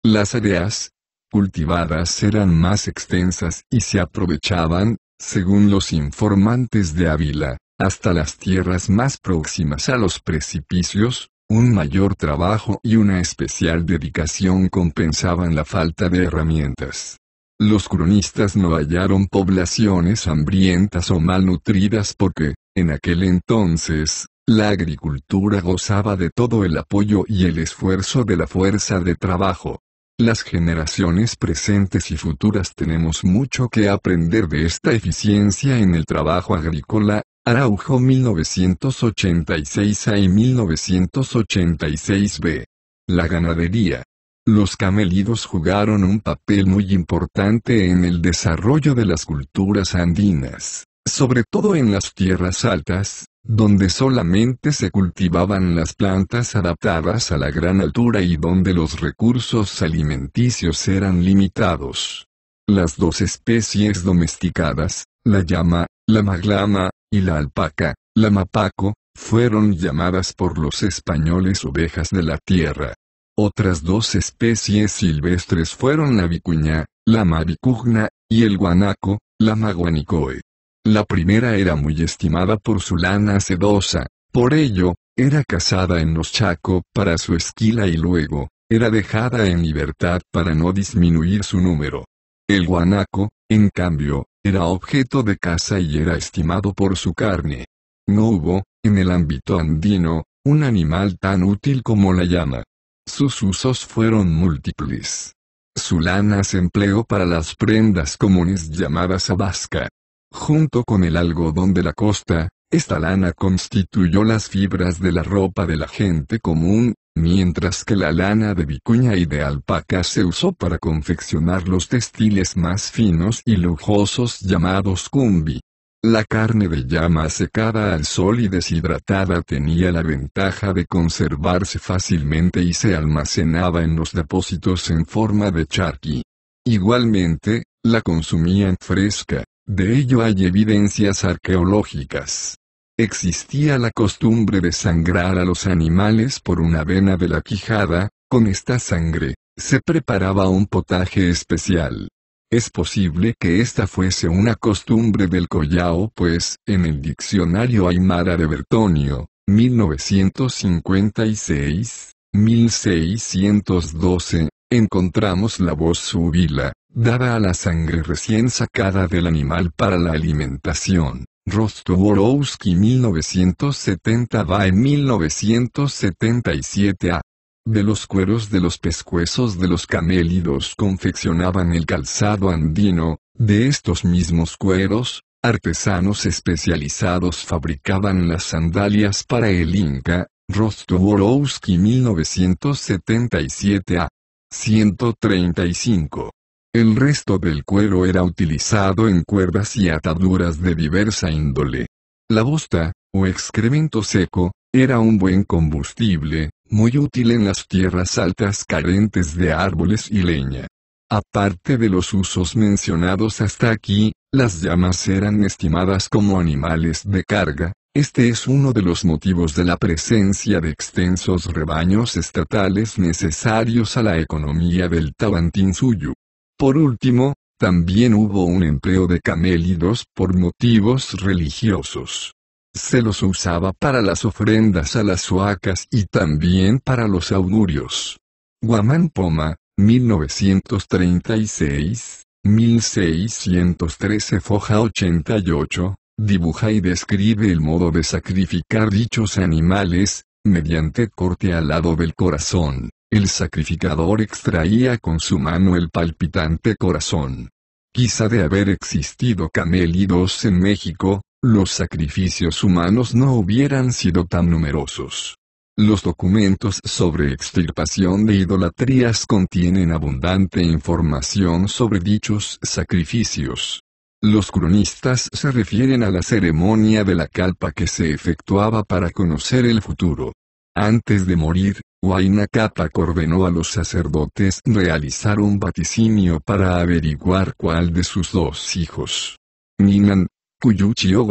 Las áreas cultivadas eran más extensas y se aprovechaban, según los informantes de Ávila, hasta las tierras más próximas a los precipicios, un mayor trabajo y una especial dedicación compensaban la falta de herramientas. Los cronistas no hallaron poblaciones hambrientas o malnutridas porque, en aquel entonces, la agricultura gozaba de todo el apoyo y el esfuerzo de la fuerza de trabajo. Las generaciones presentes y futuras tenemos mucho que aprender de esta eficiencia en el trabajo agrícola. Araujo 1986A y 1986B. La ganadería. Los camelidos jugaron un papel muy importante en el desarrollo de las culturas andinas, sobre todo en las tierras altas, donde solamente se cultivaban las plantas adaptadas a la gran altura y donde los recursos alimenticios eran limitados. Las dos especies domesticadas, la llama, la maglama, y la alpaca, la mapaco, fueron llamadas por los españoles ovejas de la tierra. Otras dos especies silvestres fueron la vicuña, la mavicugna, y el guanaco, la maguanicoe. La primera era muy estimada por su lana sedosa, por ello, era casada en los Chaco para su esquila y luego, era dejada en libertad para no disminuir su número. El guanaco, en cambio, era objeto de caza y era estimado por su carne. No hubo, en el ámbito andino, un animal tan útil como la llama. Sus usos fueron múltiples. Su lana se empleó para las prendas comunes llamadas abasca, Junto con el algodón de la costa, esta lana constituyó las fibras de la ropa de la gente común, mientras que la lana de vicuña y de alpaca se usó para confeccionar los textiles más finos y lujosos llamados cumbi. La carne de llama secada al sol y deshidratada tenía la ventaja de conservarse fácilmente y se almacenaba en los depósitos en forma de charqui. Igualmente, la consumían fresca, de ello hay evidencias arqueológicas. Existía la costumbre de sangrar a los animales por una vena de la quijada, con esta sangre, se preparaba un potaje especial. Es posible que esta fuese una costumbre del collao pues, en el diccionario Aymara de Bertonio, 1956, 1612, encontramos la voz subila, dada a la sangre recién sacada del animal para la alimentación. Rostoworowski 1970 va 1977 a. De los cueros de los pescuezos de los camélidos confeccionaban el calzado andino, de estos mismos cueros, artesanos especializados fabricaban las sandalias para el Inca, Rostoworowski 1977 a. 135. El resto del cuero era utilizado en cuerdas y ataduras de diversa índole. La bosta, o excremento seco, era un buen combustible, muy útil en las tierras altas carentes de árboles y leña. Aparte de los usos mencionados hasta aquí, las llamas eran estimadas como animales de carga, este es uno de los motivos de la presencia de extensos rebaños estatales necesarios a la economía del Tabantinsuyu. Por último, también hubo un empleo de camélidos por motivos religiosos. Se los usaba para las ofrendas a las suacas y también para los augurios. Guamán Poma, 1936, 1613 Foja 88, Dibuja y describe el modo de sacrificar dichos animales, mediante corte al lado del corazón. El sacrificador extraía con su mano el palpitante corazón. Quizá de haber existido camélidos en México, los sacrificios humanos no hubieran sido tan numerosos. Los documentos sobre extirpación de idolatrías contienen abundante información sobre dichos sacrificios. Los cronistas se refieren a la ceremonia de la calpa que se efectuaba para conocer el futuro. Antes de morir, Huayna ordenó a los sacerdotes realizar un vaticinio para averiguar cuál de sus dos hijos, Ninan, Cuyuchi o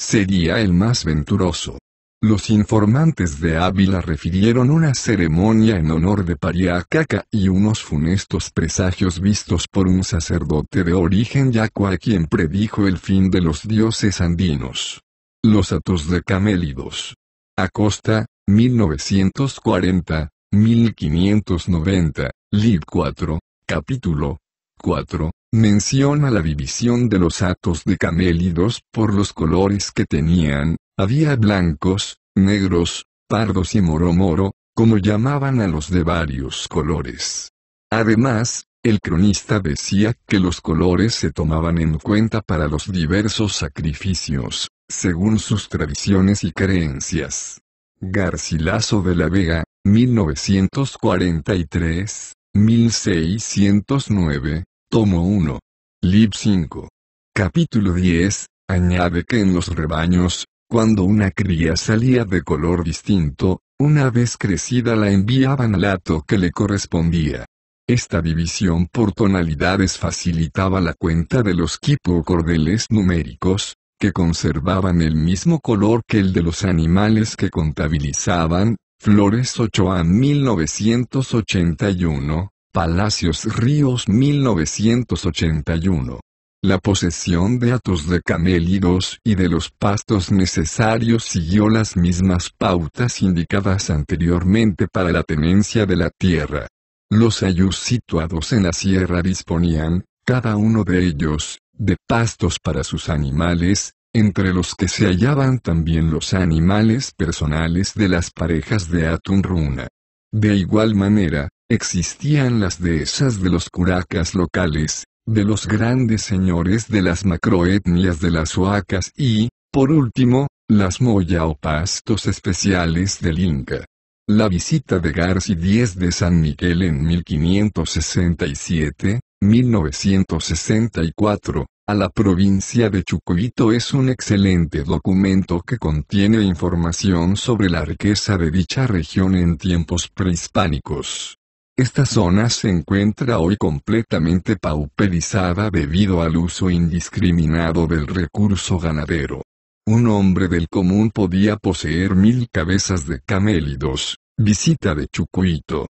sería el más venturoso. Los informantes de Ávila refirieron una ceremonia en honor de Pariacaca y unos funestos presagios vistos por un sacerdote de origen yacua quien predijo el fin de los dioses andinos. Los Atos de Camélidos. Acosta, 1940, 1590, lib 4, capítulo 4, menciona la división de los atos de camélidos por los colores que tenían, había blancos, negros, pardos y moro-moro, como llamaban a los de varios colores. Además, el cronista decía que los colores se tomaban en cuenta para los diversos sacrificios, según sus tradiciones y creencias. Garcilaso de la Vega, 1943, 1609, Tomo 1. Lib 5. Capítulo 10. Añade que en los rebaños, cuando una cría salía de color distinto, una vez crecida la enviaban al hato que le correspondía. Esta división por tonalidades facilitaba la cuenta de los cordeles numéricos, que conservaban el mismo color que el de los animales que contabilizaban, Flores 8 a 1981, Palacios Ríos 1981. La posesión de atos de camélidos y de los pastos necesarios siguió las mismas pautas indicadas anteriormente para la tenencia de la tierra. Los ayus situados en la sierra disponían, cada uno de ellos, de pastos para sus animales, entre los que se hallaban también los animales personales de las parejas de Atunruna. De igual manera, Existían las dehesas de los curacas locales, de los grandes señores de las macroetnias de las huacas y, por último, las moya o pastos especiales del Inca. La visita de Garci X de San Miguel en 1567, 1964, a la provincia de Chucuito es un excelente documento que contiene información sobre la riqueza de dicha región en tiempos prehispánicos. Esta zona se encuentra hoy completamente pauperizada debido al uso indiscriminado del recurso ganadero. Un hombre del común podía poseer mil cabezas de camélidos. Visita de Chucuito.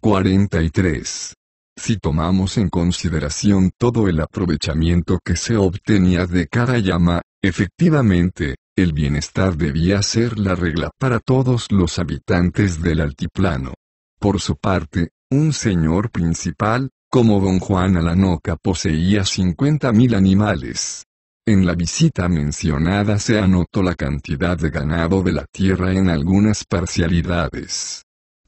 43. Si tomamos en consideración todo el aprovechamiento que se obtenía de cada llama, efectivamente, el bienestar debía ser la regla para todos los habitantes del altiplano. Por su parte, un señor principal, como don Juan Alanoca poseía 50.000 animales. En la visita mencionada se anotó la cantidad de ganado de la tierra en algunas parcialidades.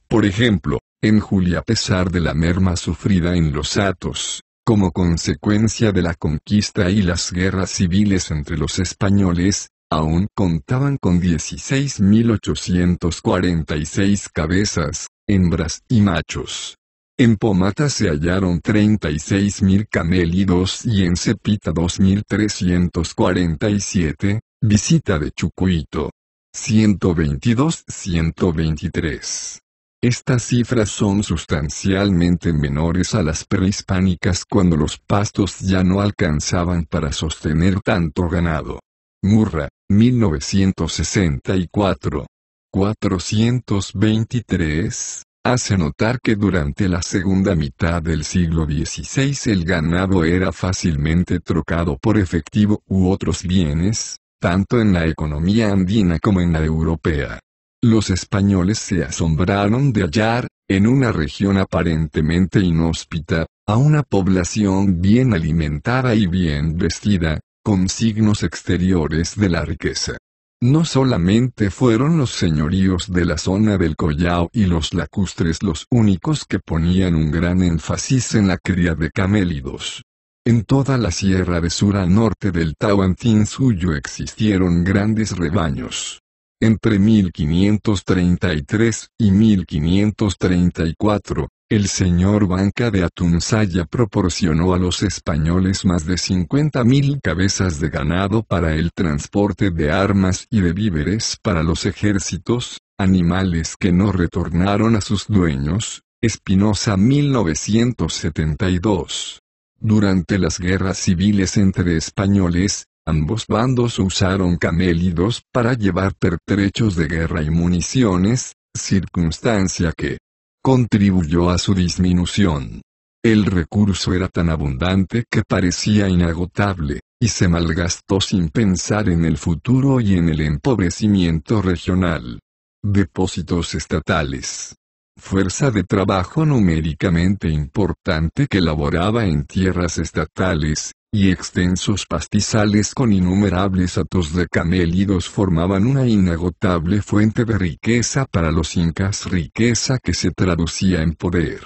Por ejemplo, en Julia a pesar de la merma sufrida en los Atos, como consecuencia de la conquista y las guerras civiles entre los españoles, aún contaban con 16.846 cabezas, hembras y machos. En Pomata se hallaron 36.000 camélidos y en Cepita 2.347, visita de Chucuito. 122-123. Estas cifras son sustancialmente menores a las prehispánicas cuando los pastos ya no alcanzaban para sostener tanto ganado. Murra, 1964. 423, hace notar que durante la segunda mitad del siglo XVI el ganado era fácilmente trocado por efectivo u otros bienes, tanto en la economía andina como en la europea. Los españoles se asombraron de hallar, en una región aparentemente inhóspita, a una población bien alimentada y bien vestida, con signos exteriores de la riqueza. No solamente fueron los señoríos de la zona del Collao y los lacustres los únicos que ponían un gran énfasis en la cría de camélidos. En toda la sierra de sur a norte del Tahuantín suyo existieron grandes rebaños. Entre 1533 y 1534, el señor Banca de Atunsaya proporcionó a los españoles más de 50.000 cabezas de ganado para el transporte de armas y de víveres para los ejércitos, animales que no retornaron a sus dueños, Espinosa 1972. Durante las guerras civiles entre españoles, ambos bandos usaron camélidos para llevar pertrechos de guerra y municiones, circunstancia que, contribuyó a su disminución. El recurso era tan abundante que parecía inagotable, y se malgastó sin pensar en el futuro y en el empobrecimiento regional. Depósitos estatales. Fuerza de trabajo numéricamente importante que laboraba en tierras estatales, y extensos pastizales con innumerables atos de camélidos formaban una inagotable fuente de riqueza para los incas, riqueza que se traducía en poder.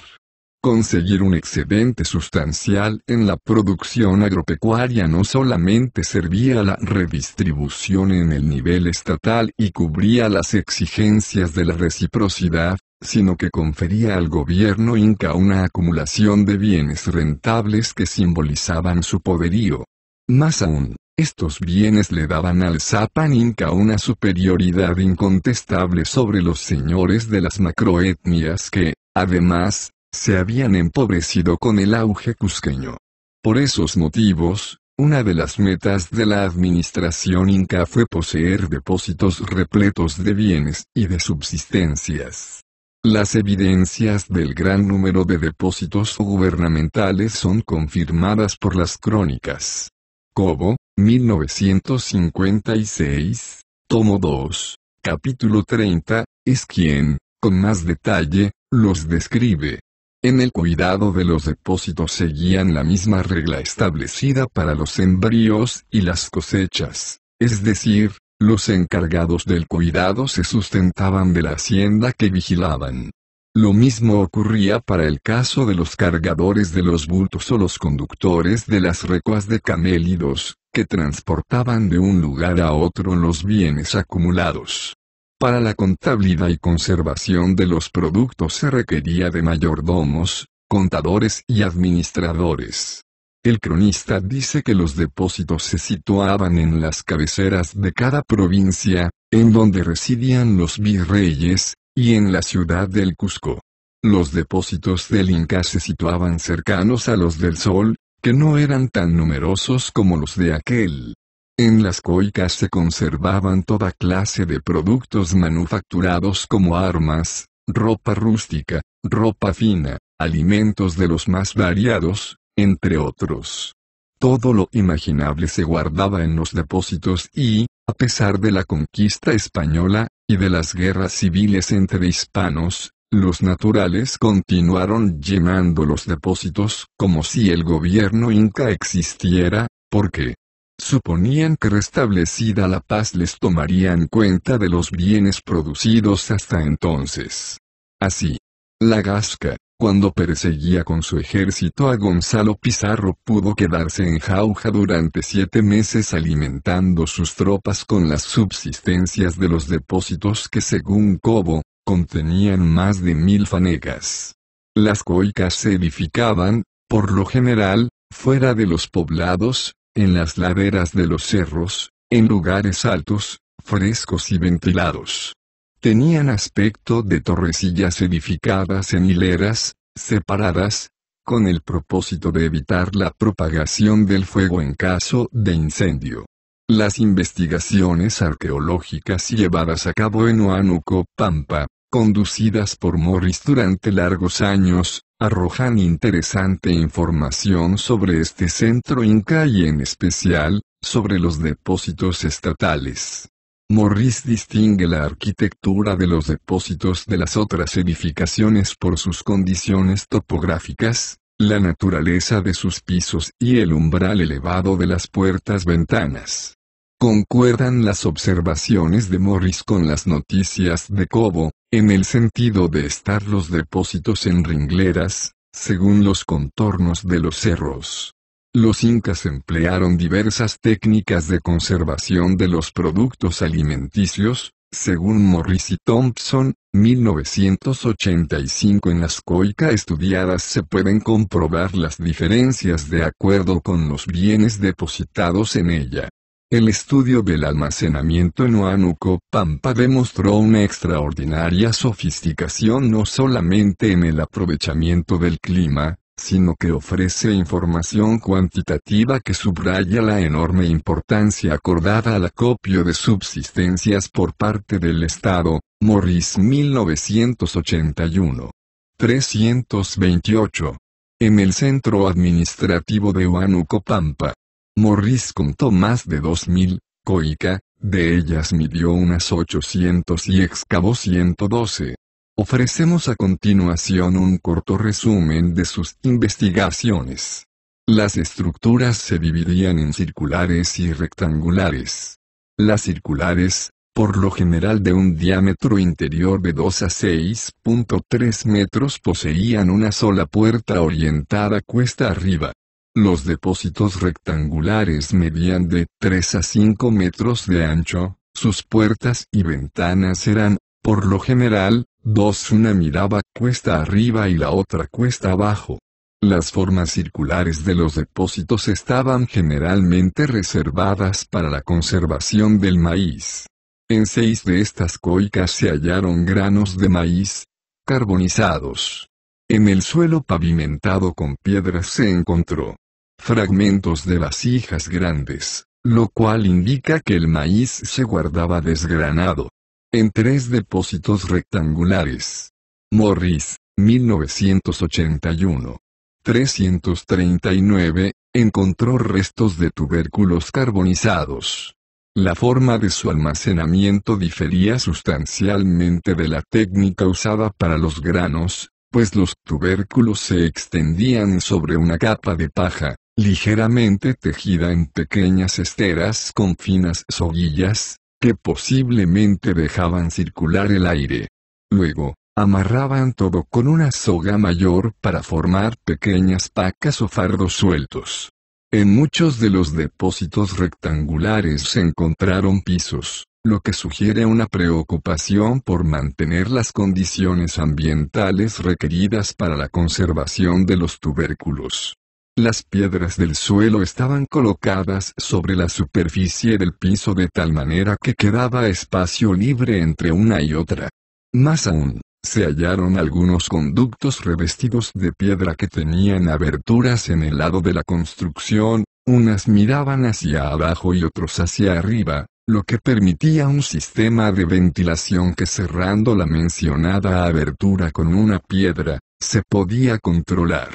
Conseguir un excedente sustancial en la producción agropecuaria no solamente servía a la redistribución en el nivel estatal y cubría las exigencias de la reciprocidad, sino que confería al gobierno inca una acumulación de bienes rentables que simbolizaban su poderío. Más aún, estos bienes le daban al Zapan Inca una superioridad incontestable sobre los señores de las macroetnias que, además, se habían empobrecido con el auge cusqueño. Por esos motivos, una de las metas de la administración inca fue poseer depósitos repletos de bienes y de subsistencias. Las evidencias del gran número de depósitos gubernamentales son confirmadas por las crónicas. Cobo, 1956, tomo 2, capítulo 30, es quien, con más detalle, los describe. En el cuidado de los depósitos seguían la misma regla establecida para los embrios y las cosechas, es decir, los encargados del cuidado se sustentaban de la hacienda que vigilaban. Lo mismo ocurría para el caso de los cargadores de los bultos o los conductores de las recuas de camélidos, que transportaban de un lugar a otro los bienes acumulados. Para la contabilidad y conservación de los productos se requería de mayordomos, contadores y administradores. El cronista dice que los depósitos se situaban en las cabeceras de cada provincia, en donde residían los virreyes, y en la ciudad del Cusco. Los depósitos del Inca se situaban cercanos a los del Sol, que no eran tan numerosos como los de aquel. En las coicas se conservaban toda clase de productos manufacturados como armas, ropa rústica, ropa fina, alimentos de los más variados, entre otros. Todo lo imaginable se guardaba en los depósitos y, a pesar de la conquista española, y de las guerras civiles entre hispanos, los naturales continuaron llenando los depósitos como si el gobierno inca existiera, porque suponían que restablecida la paz les tomarían cuenta de los bienes producidos hasta entonces. Así, la Gasca, cuando perseguía con su ejército a Gonzalo Pizarro pudo quedarse en Jauja durante siete meses alimentando sus tropas con las subsistencias de los depósitos que según Cobo, contenían más de mil fanegas. Las coicas se edificaban, por lo general, fuera de los poblados, en las laderas de los cerros, en lugares altos, frescos y ventilados. Tenían aspecto de torrecillas edificadas en hileras, separadas, con el propósito de evitar la propagación del fuego en caso de incendio. Las investigaciones arqueológicas llevadas a cabo en Huánuco, Pampa, conducidas por Morris durante largos años, arrojan interesante información sobre este centro inca y en especial, sobre los depósitos estatales. Morris distingue la arquitectura de los depósitos de las otras edificaciones por sus condiciones topográficas, la naturaleza de sus pisos y el umbral elevado de las puertas-ventanas. Concuerdan las observaciones de Morris con las noticias de Cobo, en el sentido de estar los depósitos en ringleras, según los contornos de los cerros. Los incas emplearon diversas técnicas de conservación de los productos alimenticios, según Morris y Thompson, 1985 en las coica estudiadas se pueden comprobar las diferencias de acuerdo con los bienes depositados en ella. El estudio del almacenamiento en Huánuco Pampa demostró una extraordinaria sofisticación no solamente en el aprovechamiento del clima, sino que ofrece información cuantitativa que subraya la enorme importancia acordada al acopio de subsistencias por parte del Estado, Morris 1981. 328. En el centro administrativo de Huánuco Pampa, Morris contó más de 2.000, Coica, de ellas midió unas 800 y excavó 112. Ofrecemos a continuación un corto resumen de sus investigaciones. Las estructuras se dividían en circulares y rectangulares. Las circulares, por lo general de un diámetro interior de 2 a 6.3 metros, poseían una sola puerta orientada cuesta arriba. Los depósitos rectangulares medían de 3 a 5 metros de ancho, sus puertas y ventanas eran, por lo general, Dos una miraba cuesta arriba y la otra cuesta abajo. Las formas circulares de los depósitos estaban generalmente reservadas para la conservación del maíz. En seis de estas coicas se hallaron granos de maíz, carbonizados. En el suelo pavimentado con piedras se encontró fragmentos de vasijas grandes, lo cual indica que el maíz se guardaba desgranado en tres depósitos rectangulares. Morris, 1981. 339, encontró restos de tubérculos carbonizados. La forma de su almacenamiento difería sustancialmente de la técnica usada para los granos, pues los tubérculos se extendían sobre una capa de paja, ligeramente tejida en pequeñas esteras con finas soguillas, que posiblemente dejaban circular el aire. Luego, amarraban todo con una soga mayor para formar pequeñas pacas o fardos sueltos. En muchos de los depósitos rectangulares se encontraron pisos, lo que sugiere una preocupación por mantener las condiciones ambientales requeridas para la conservación de los tubérculos. Las piedras del suelo estaban colocadas sobre la superficie del piso de tal manera que quedaba espacio libre entre una y otra. Más aún, se hallaron algunos conductos revestidos de piedra que tenían aberturas en el lado de la construcción, unas miraban hacia abajo y otros hacia arriba, lo que permitía un sistema de ventilación que cerrando la mencionada abertura con una piedra, se podía controlar.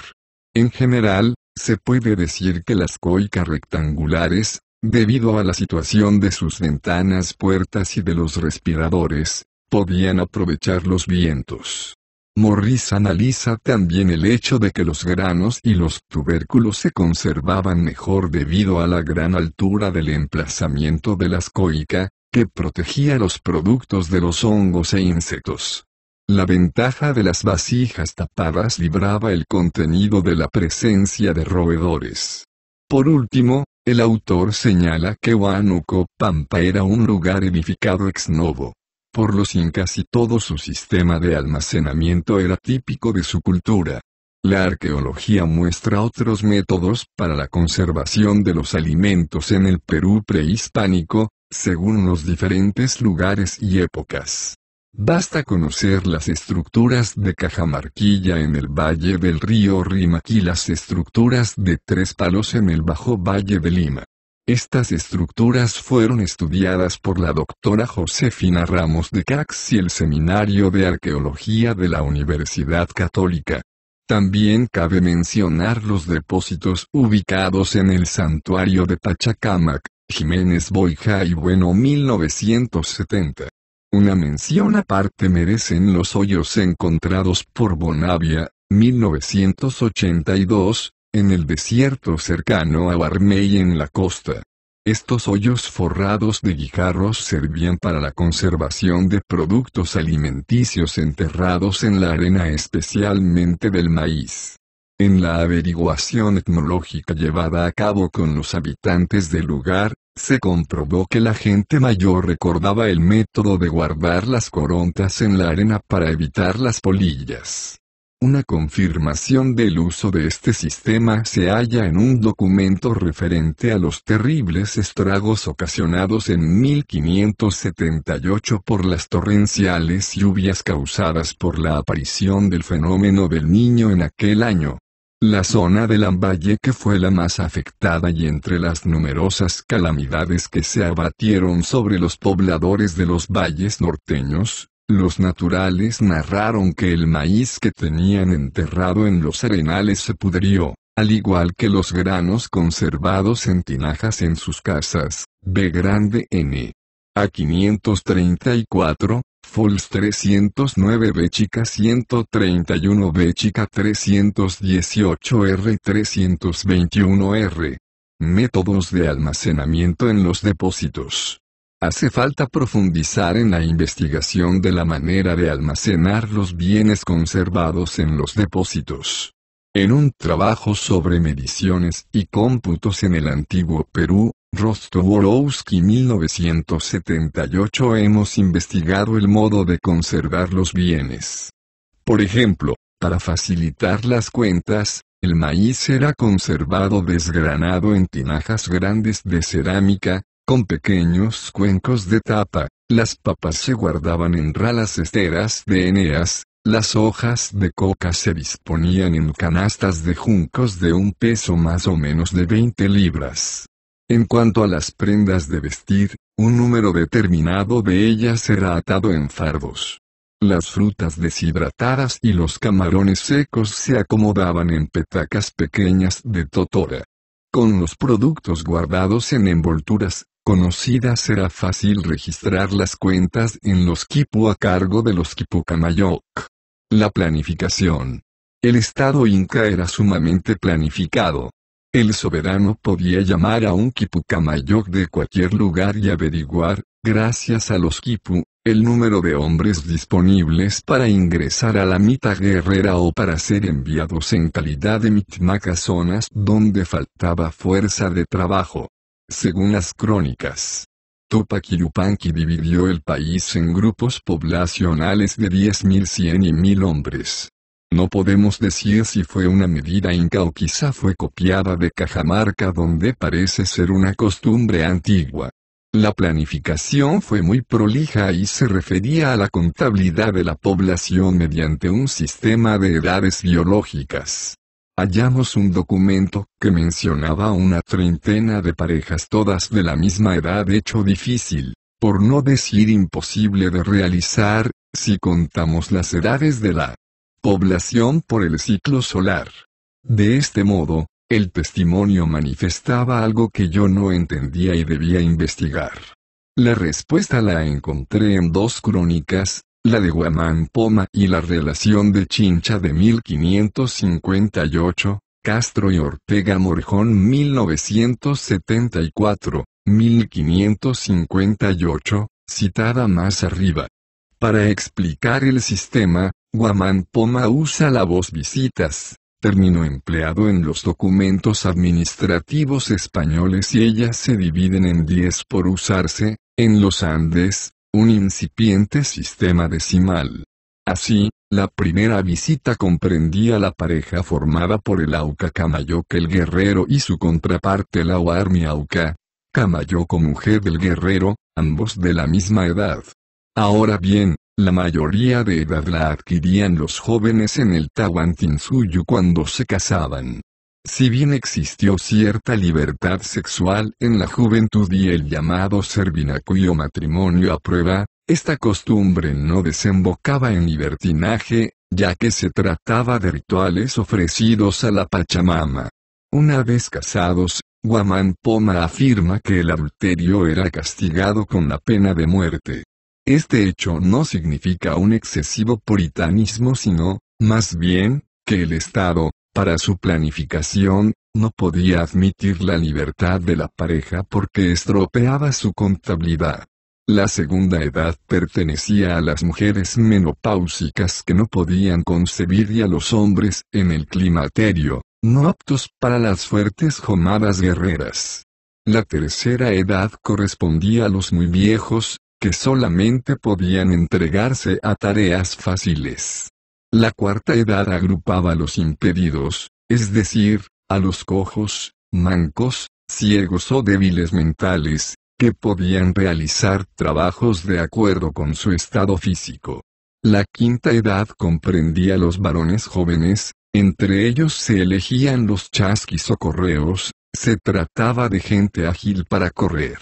En general, se puede decir que las coicas rectangulares, debido a la situación de sus ventanas, puertas y de los respiradores, podían aprovechar los vientos. Morris analiza también el hecho de que los granos y los tubérculos se conservaban mejor debido a la gran altura del emplazamiento de las coica, que protegía los productos de los hongos e insectos. La ventaja de las vasijas tapadas libraba el contenido de la presencia de roedores. Por último, el autor señala que Huánuco Pampa era un lugar edificado ex novo. Por lo incas y todo su sistema de almacenamiento era típico de su cultura. La arqueología muestra otros métodos para la conservación de los alimentos en el Perú prehispánico, según los diferentes lugares y épocas. Basta conocer las estructuras de Cajamarquilla en el valle del río Rima y las estructuras de Tres Palos en el bajo valle de Lima. Estas estructuras fueron estudiadas por la doctora Josefina Ramos de Cax y el Seminario de Arqueología de la Universidad Católica. También cabe mencionar los depósitos ubicados en el santuario de Pachacamac, Jiménez Boija y Bueno 1970. Una mención aparte merecen los hoyos encontrados por Bonavia, 1982, en el desierto cercano a Barmey en la costa. Estos hoyos forrados de guijarros servían para la conservación de productos alimenticios enterrados en la arena especialmente del maíz. En la averiguación etnológica llevada a cabo con los habitantes del lugar, se comprobó que la gente mayor recordaba el método de guardar las corontas en la arena para evitar las polillas. Una confirmación del uso de este sistema se halla en un documento referente a los terribles estragos ocasionados en 1578 por las torrenciales lluvias causadas por la aparición del fenómeno del niño en aquel año. La zona de que fue la más afectada y entre las numerosas calamidades que se abatieron sobre los pobladores de los valles norteños, los naturales narraron que el maíz que tenían enterrado en los arenales se pudrió, al igual que los granos conservados en tinajas en sus casas. B grande N. A 534, Fols 309B 131B 318R 321R. Métodos de almacenamiento en los depósitos. Hace falta profundizar en la investigación de la manera de almacenar los bienes conservados en los depósitos. En un trabajo sobre mediciones y cómputos en el antiguo Perú, Rostoworowski 1978 hemos investigado el modo de conservar los bienes. Por ejemplo, para facilitar las cuentas, el maíz era conservado desgranado en tinajas grandes de cerámica, con pequeños cuencos de tapa, las papas se guardaban en ralas esteras de eneas, las hojas de coca se disponían en canastas de juncos de un peso más o menos de 20 libras. En cuanto a las prendas de vestir, un número determinado de ellas era atado en fardos. Las frutas deshidratadas y los camarones secos se acomodaban en petacas pequeñas de totora. Con los productos guardados en envolturas conocidas era fácil registrar las cuentas en los quipu a cargo de los kipucamayok. La planificación. El estado inca era sumamente planificado. El soberano podía llamar a un camayoc de cualquier lugar y averiguar, gracias a los quipu, el número de hombres disponibles para ingresar a la mitad guerrera o para ser enviados en calidad de mitmaca zonas donde faltaba fuerza de trabajo. Según las crónicas, Tupac Yupanqui dividió el país en grupos poblacionales de 10.100 y 1.000 hombres. No podemos decir si fue una medida inca o quizá fue copiada de Cajamarca donde parece ser una costumbre antigua. La planificación fue muy prolija y se refería a la contabilidad de la población mediante un sistema de edades biológicas hallamos un documento, que mencionaba una treintena de parejas todas de la misma edad hecho difícil, por no decir imposible de realizar, si contamos las edades de la población por el ciclo solar. De este modo, el testimonio manifestaba algo que yo no entendía y debía investigar. La respuesta la encontré en dos crónicas, la de Poma y la relación de Chincha de 1558, Castro y Ortega Morjón 1974, 1558, citada más arriba. Para explicar el sistema, Guamán Poma usa la voz visitas, término empleado en los documentos administrativos españoles y ellas se dividen en 10 por usarse, en los Andes, un incipiente sistema decimal. Así, la primera visita comprendía la pareja formada por el Auca Camayoc el guerrero y su contraparte la Oarmi Auca. o mujer del guerrero, ambos de la misma edad. Ahora bien, la mayoría de edad la adquirían los jóvenes en el Tawantinsuyu cuando se casaban. Si bien existió cierta libertad sexual en la juventud y el llamado servinacuyo matrimonio a prueba, esta costumbre no desembocaba en libertinaje, ya que se trataba de rituales ofrecidos a la Pachamama. Una vez casados, Guamán Poma afirma que el adulterio era castigado con la pena de muerte. Este hecho no significa un excesivo puritanismo sino, más bien, que el Estado, para su planificación, no podía admitir la libertad de la pareja porque estropeaba su contabilidad. La segunda edad pertenecía a las mujeres menopáusicas que no podían concebir y a los hombres, en el climaterio, no aptos para las fuertes jomadas guerreras. La tercera edad correspondía a los muy viejos, que solamente podían entregarse a tareas fáciles. La cuarta edad agrupaba a los impedidos, es decir, a los cojos, mancos, ciegos o débiles mentales, que podían realizar trabajos de acuerdo con su estado físico. La quinta edad comprendía a los varones jóvenes, entre ellos se elegían los chasquis o correos, se trataba de gente ágil para correr.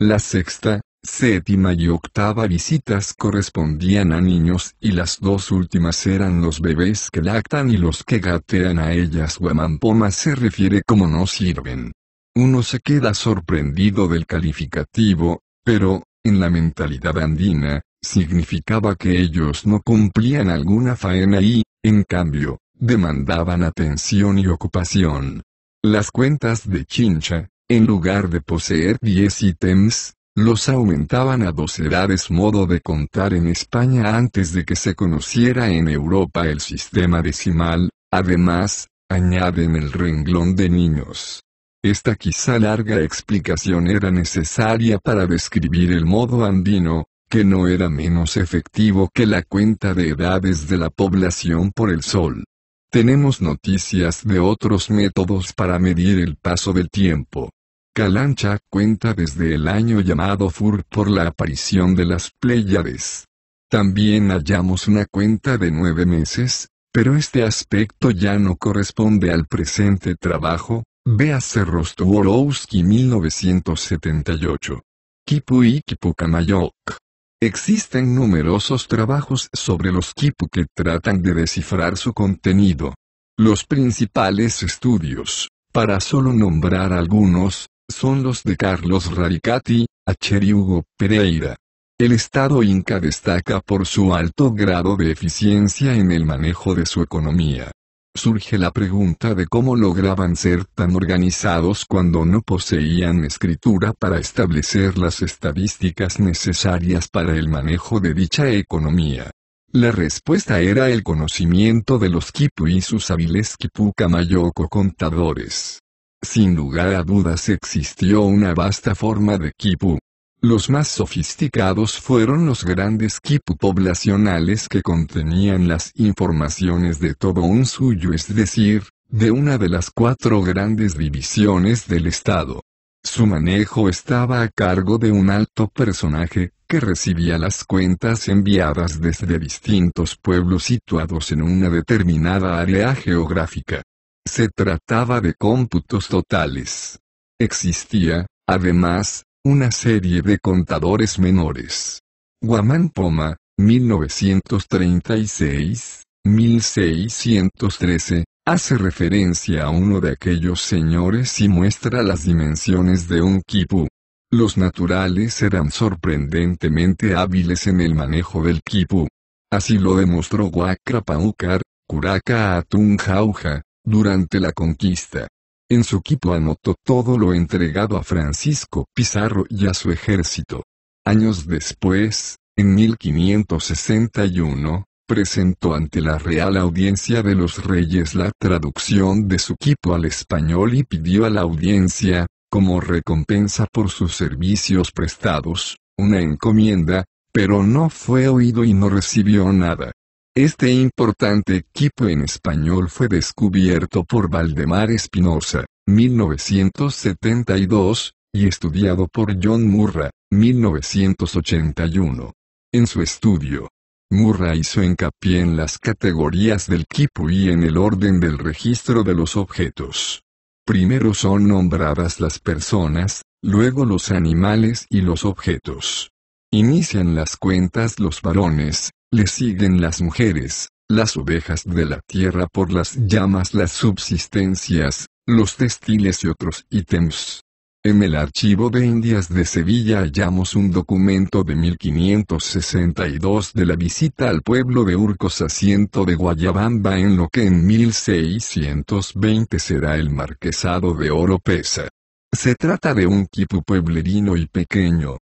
La sexta, séptima y octava visitas correspondían a niños y las dos últimas eran los bebés que lactan y los que gatean a ellas Guamampoma se refiere como no sirven. Uno se queda sorprendido del calificativo, pero, en la mentalidad andina, significaba que ellos no cumplían alguna faena y, en cambio, demandaban atención y ocupación. Las cuentas de Chincha, en lugar de poseer 10 ítems, los aumentaban a dos edades modo de contar en España antes de que se conociera en Europa el sistema decimal, además, añaden el renglón de niños. Esta quizá larga explicación era necesaria para describir el modo andino, que no era menos efectivo que la cuenta de edades de la población por el sol. Tenemos noticias de otros métodos para medir el paso del tiempo. Calancha cuenta desde el año llamado Fur por la aparición de las Pléyades. También hallamos una cuenta de nueve meses, pero este aspecto ya no corresponde al presente trabajo, véase Rostworowski 1978. Kipu y Kamayok. Existen numerosos trabajos sobre los Kipu que tratan de descifrar su contenido. Los principales estudios, para solo nombrar algunos, son los de Carlos Radicati, Hugo Pereira. El Estado Inca destaca por su alto grado de eficiencia en el manejo de su economía. Surge la pregunta de cómo lograban ser tan organizados cuando no poseían escritura para establecer las estadísticas necesarias para el manejo de dicha economía. La respuesta era el conocimiento de los quipu y sus hábiles quipu contadores. Sin lugar a dudas existió una vasta forma de quipu. Los más sofisticados fueron los grandes kipu poblacionales que contenían las informaciones de todo un suyo, es decir, de una de las cuatro grandes divisiones del Estado. Su manejo estaba a cargo de un alto personaje, que recibía las cuentas enviadas desde distintos pueblos situados en una determinada área geográfica. Se trataba de cómputos totales. Existía, además, una serie de contadores menores. Guamán Poma, 1936, 1613, hace referencia a uno de aquellos señores y muestra las dimensiones de un kipu. Los naturales eran sorprendentemente hábiles en el manejo del kipu. Así lo demostró wakra Curaca Atunjauja durante la conquista. En su equipo anotó todo lo entregado a Francisco Pizarro y a su ejército. Años después, en 1561, presentó ante la Real Audiencia de los Reyes la traducción de su equipo al español y pidió a la audiencia, como recompensa por sus servicios prestados, una encomienda, pero no fue oído y no recibió nada. Este importante equipo en español fue descubierto por Valdemar Espinosa, 1972, y estudiado por John Murra, 1981. En su estudio, Murra hizo hincapié en las categorías del quipu y en el orden del registro de los objetos. Primero son nombradas las personas, luego los animales y los objetos. Inician las cuentas los varones, le siguen las mujeres, las ovejas de la tierra por las llamas, las subsistencias, los textiles y otros ítems. En el Archivo de Indias de Sevilla hallamos un documento de 1562 de la visita al pueblo de Urcos asiento de Guayabamba en lo que en 1620 será el Marquesado de Oropesa. Se trata de un tipo pueblerino y pequeño,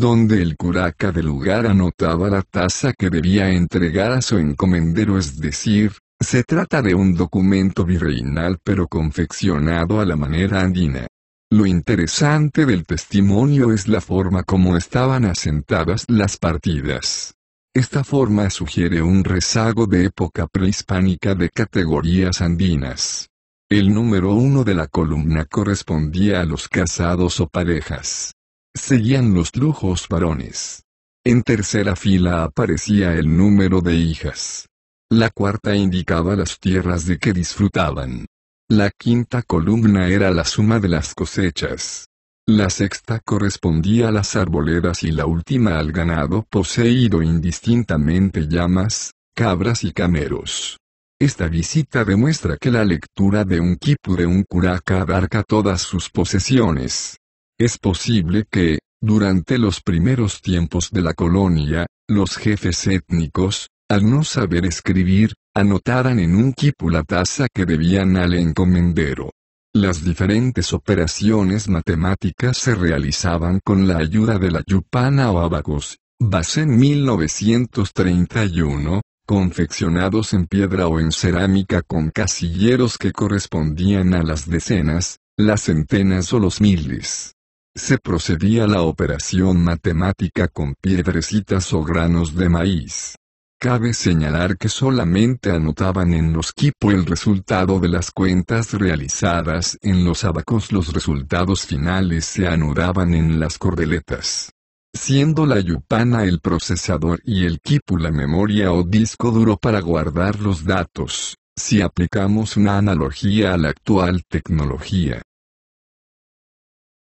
donde el curaca del lugar anotaba la tasa que debía entregar a su encomendero, es decir, se trata de un documento virreinal pero confeccionado a la manera andina. Lo interesante del testimonio es la forma como estaban asentadas las partidas. Esta forma sugiere un rezago de época prehispánica de categorías andinas. El número uno de la columna correspondía a los casados o parejas. Seguían los lujos varones. En tercera fila aparecía el número de hijas. La cuarta indicaba las tierras de que disfrutaban. La quinta columna era la suma de las cosechas. La sexta correspondía a las arboledas y la última al ganado poseído indistintamente llamas, cabras y cameros. Esta visita demuestra que la lectura de un quipu de un curaca abarca todas sus posesiones. Es posible que, durante los primeros tiempos de la colonia, los jefes étnicos, al no saber escribir, anotaran en un quipu la tasa que debían al encomendero. Las diferentes operaciones matemáticas se realizaban con la ayuda de la yupana o abacos, base en 1931, confeccionados en piedra o en cerámica con casilleros que correspondían a las decenas, las centenas o los miles se procedía a la operación matemática con piedrecitas o granos de maíz. Cabe señalar que solamente anotaban en los quipu el resultado de las cuentas realizadas, en los abacos los resultados finales se anudaban en las cordeletas. Siendo la yupana el procesador y el quipu la memoria o disco duro para guardar los datos, si aplicamos una analogía a la actual tecnología,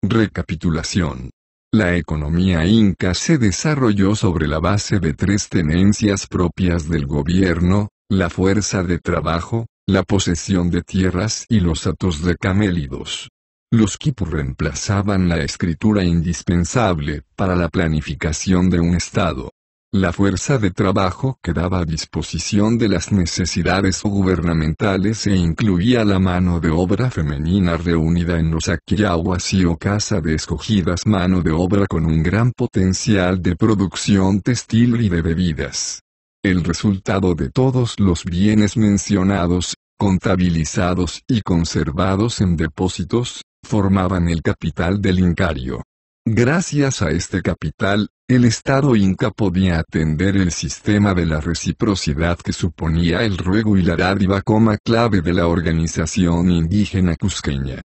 Recapitulación. La economía inca se desarrolló sobre la base de tres tenencias propias del gobierno, la fuerza de trabajo, la posesión de tierras y los atos de camélidos. Los quipu reemplazaban la escritura indispensable para la planificación de un Estado. La fuerza de trabajo quedaba a disposición de las necesidades gubernamentales e incluía la mano de obra femenina reunida en los akiyawas y o casa de escogidas mano de obra con un gran potencial de producción textil y de bebidas. El resultado de todos los bienes mencionados, contabilizados y conservados en depósitos, formaban el capital del Incario. Gracias a este capital, el Estado inca podía atender el sistema de la reciprocidad que suponía el ruego y la dádiva como clave de la organización indígena cusqueña.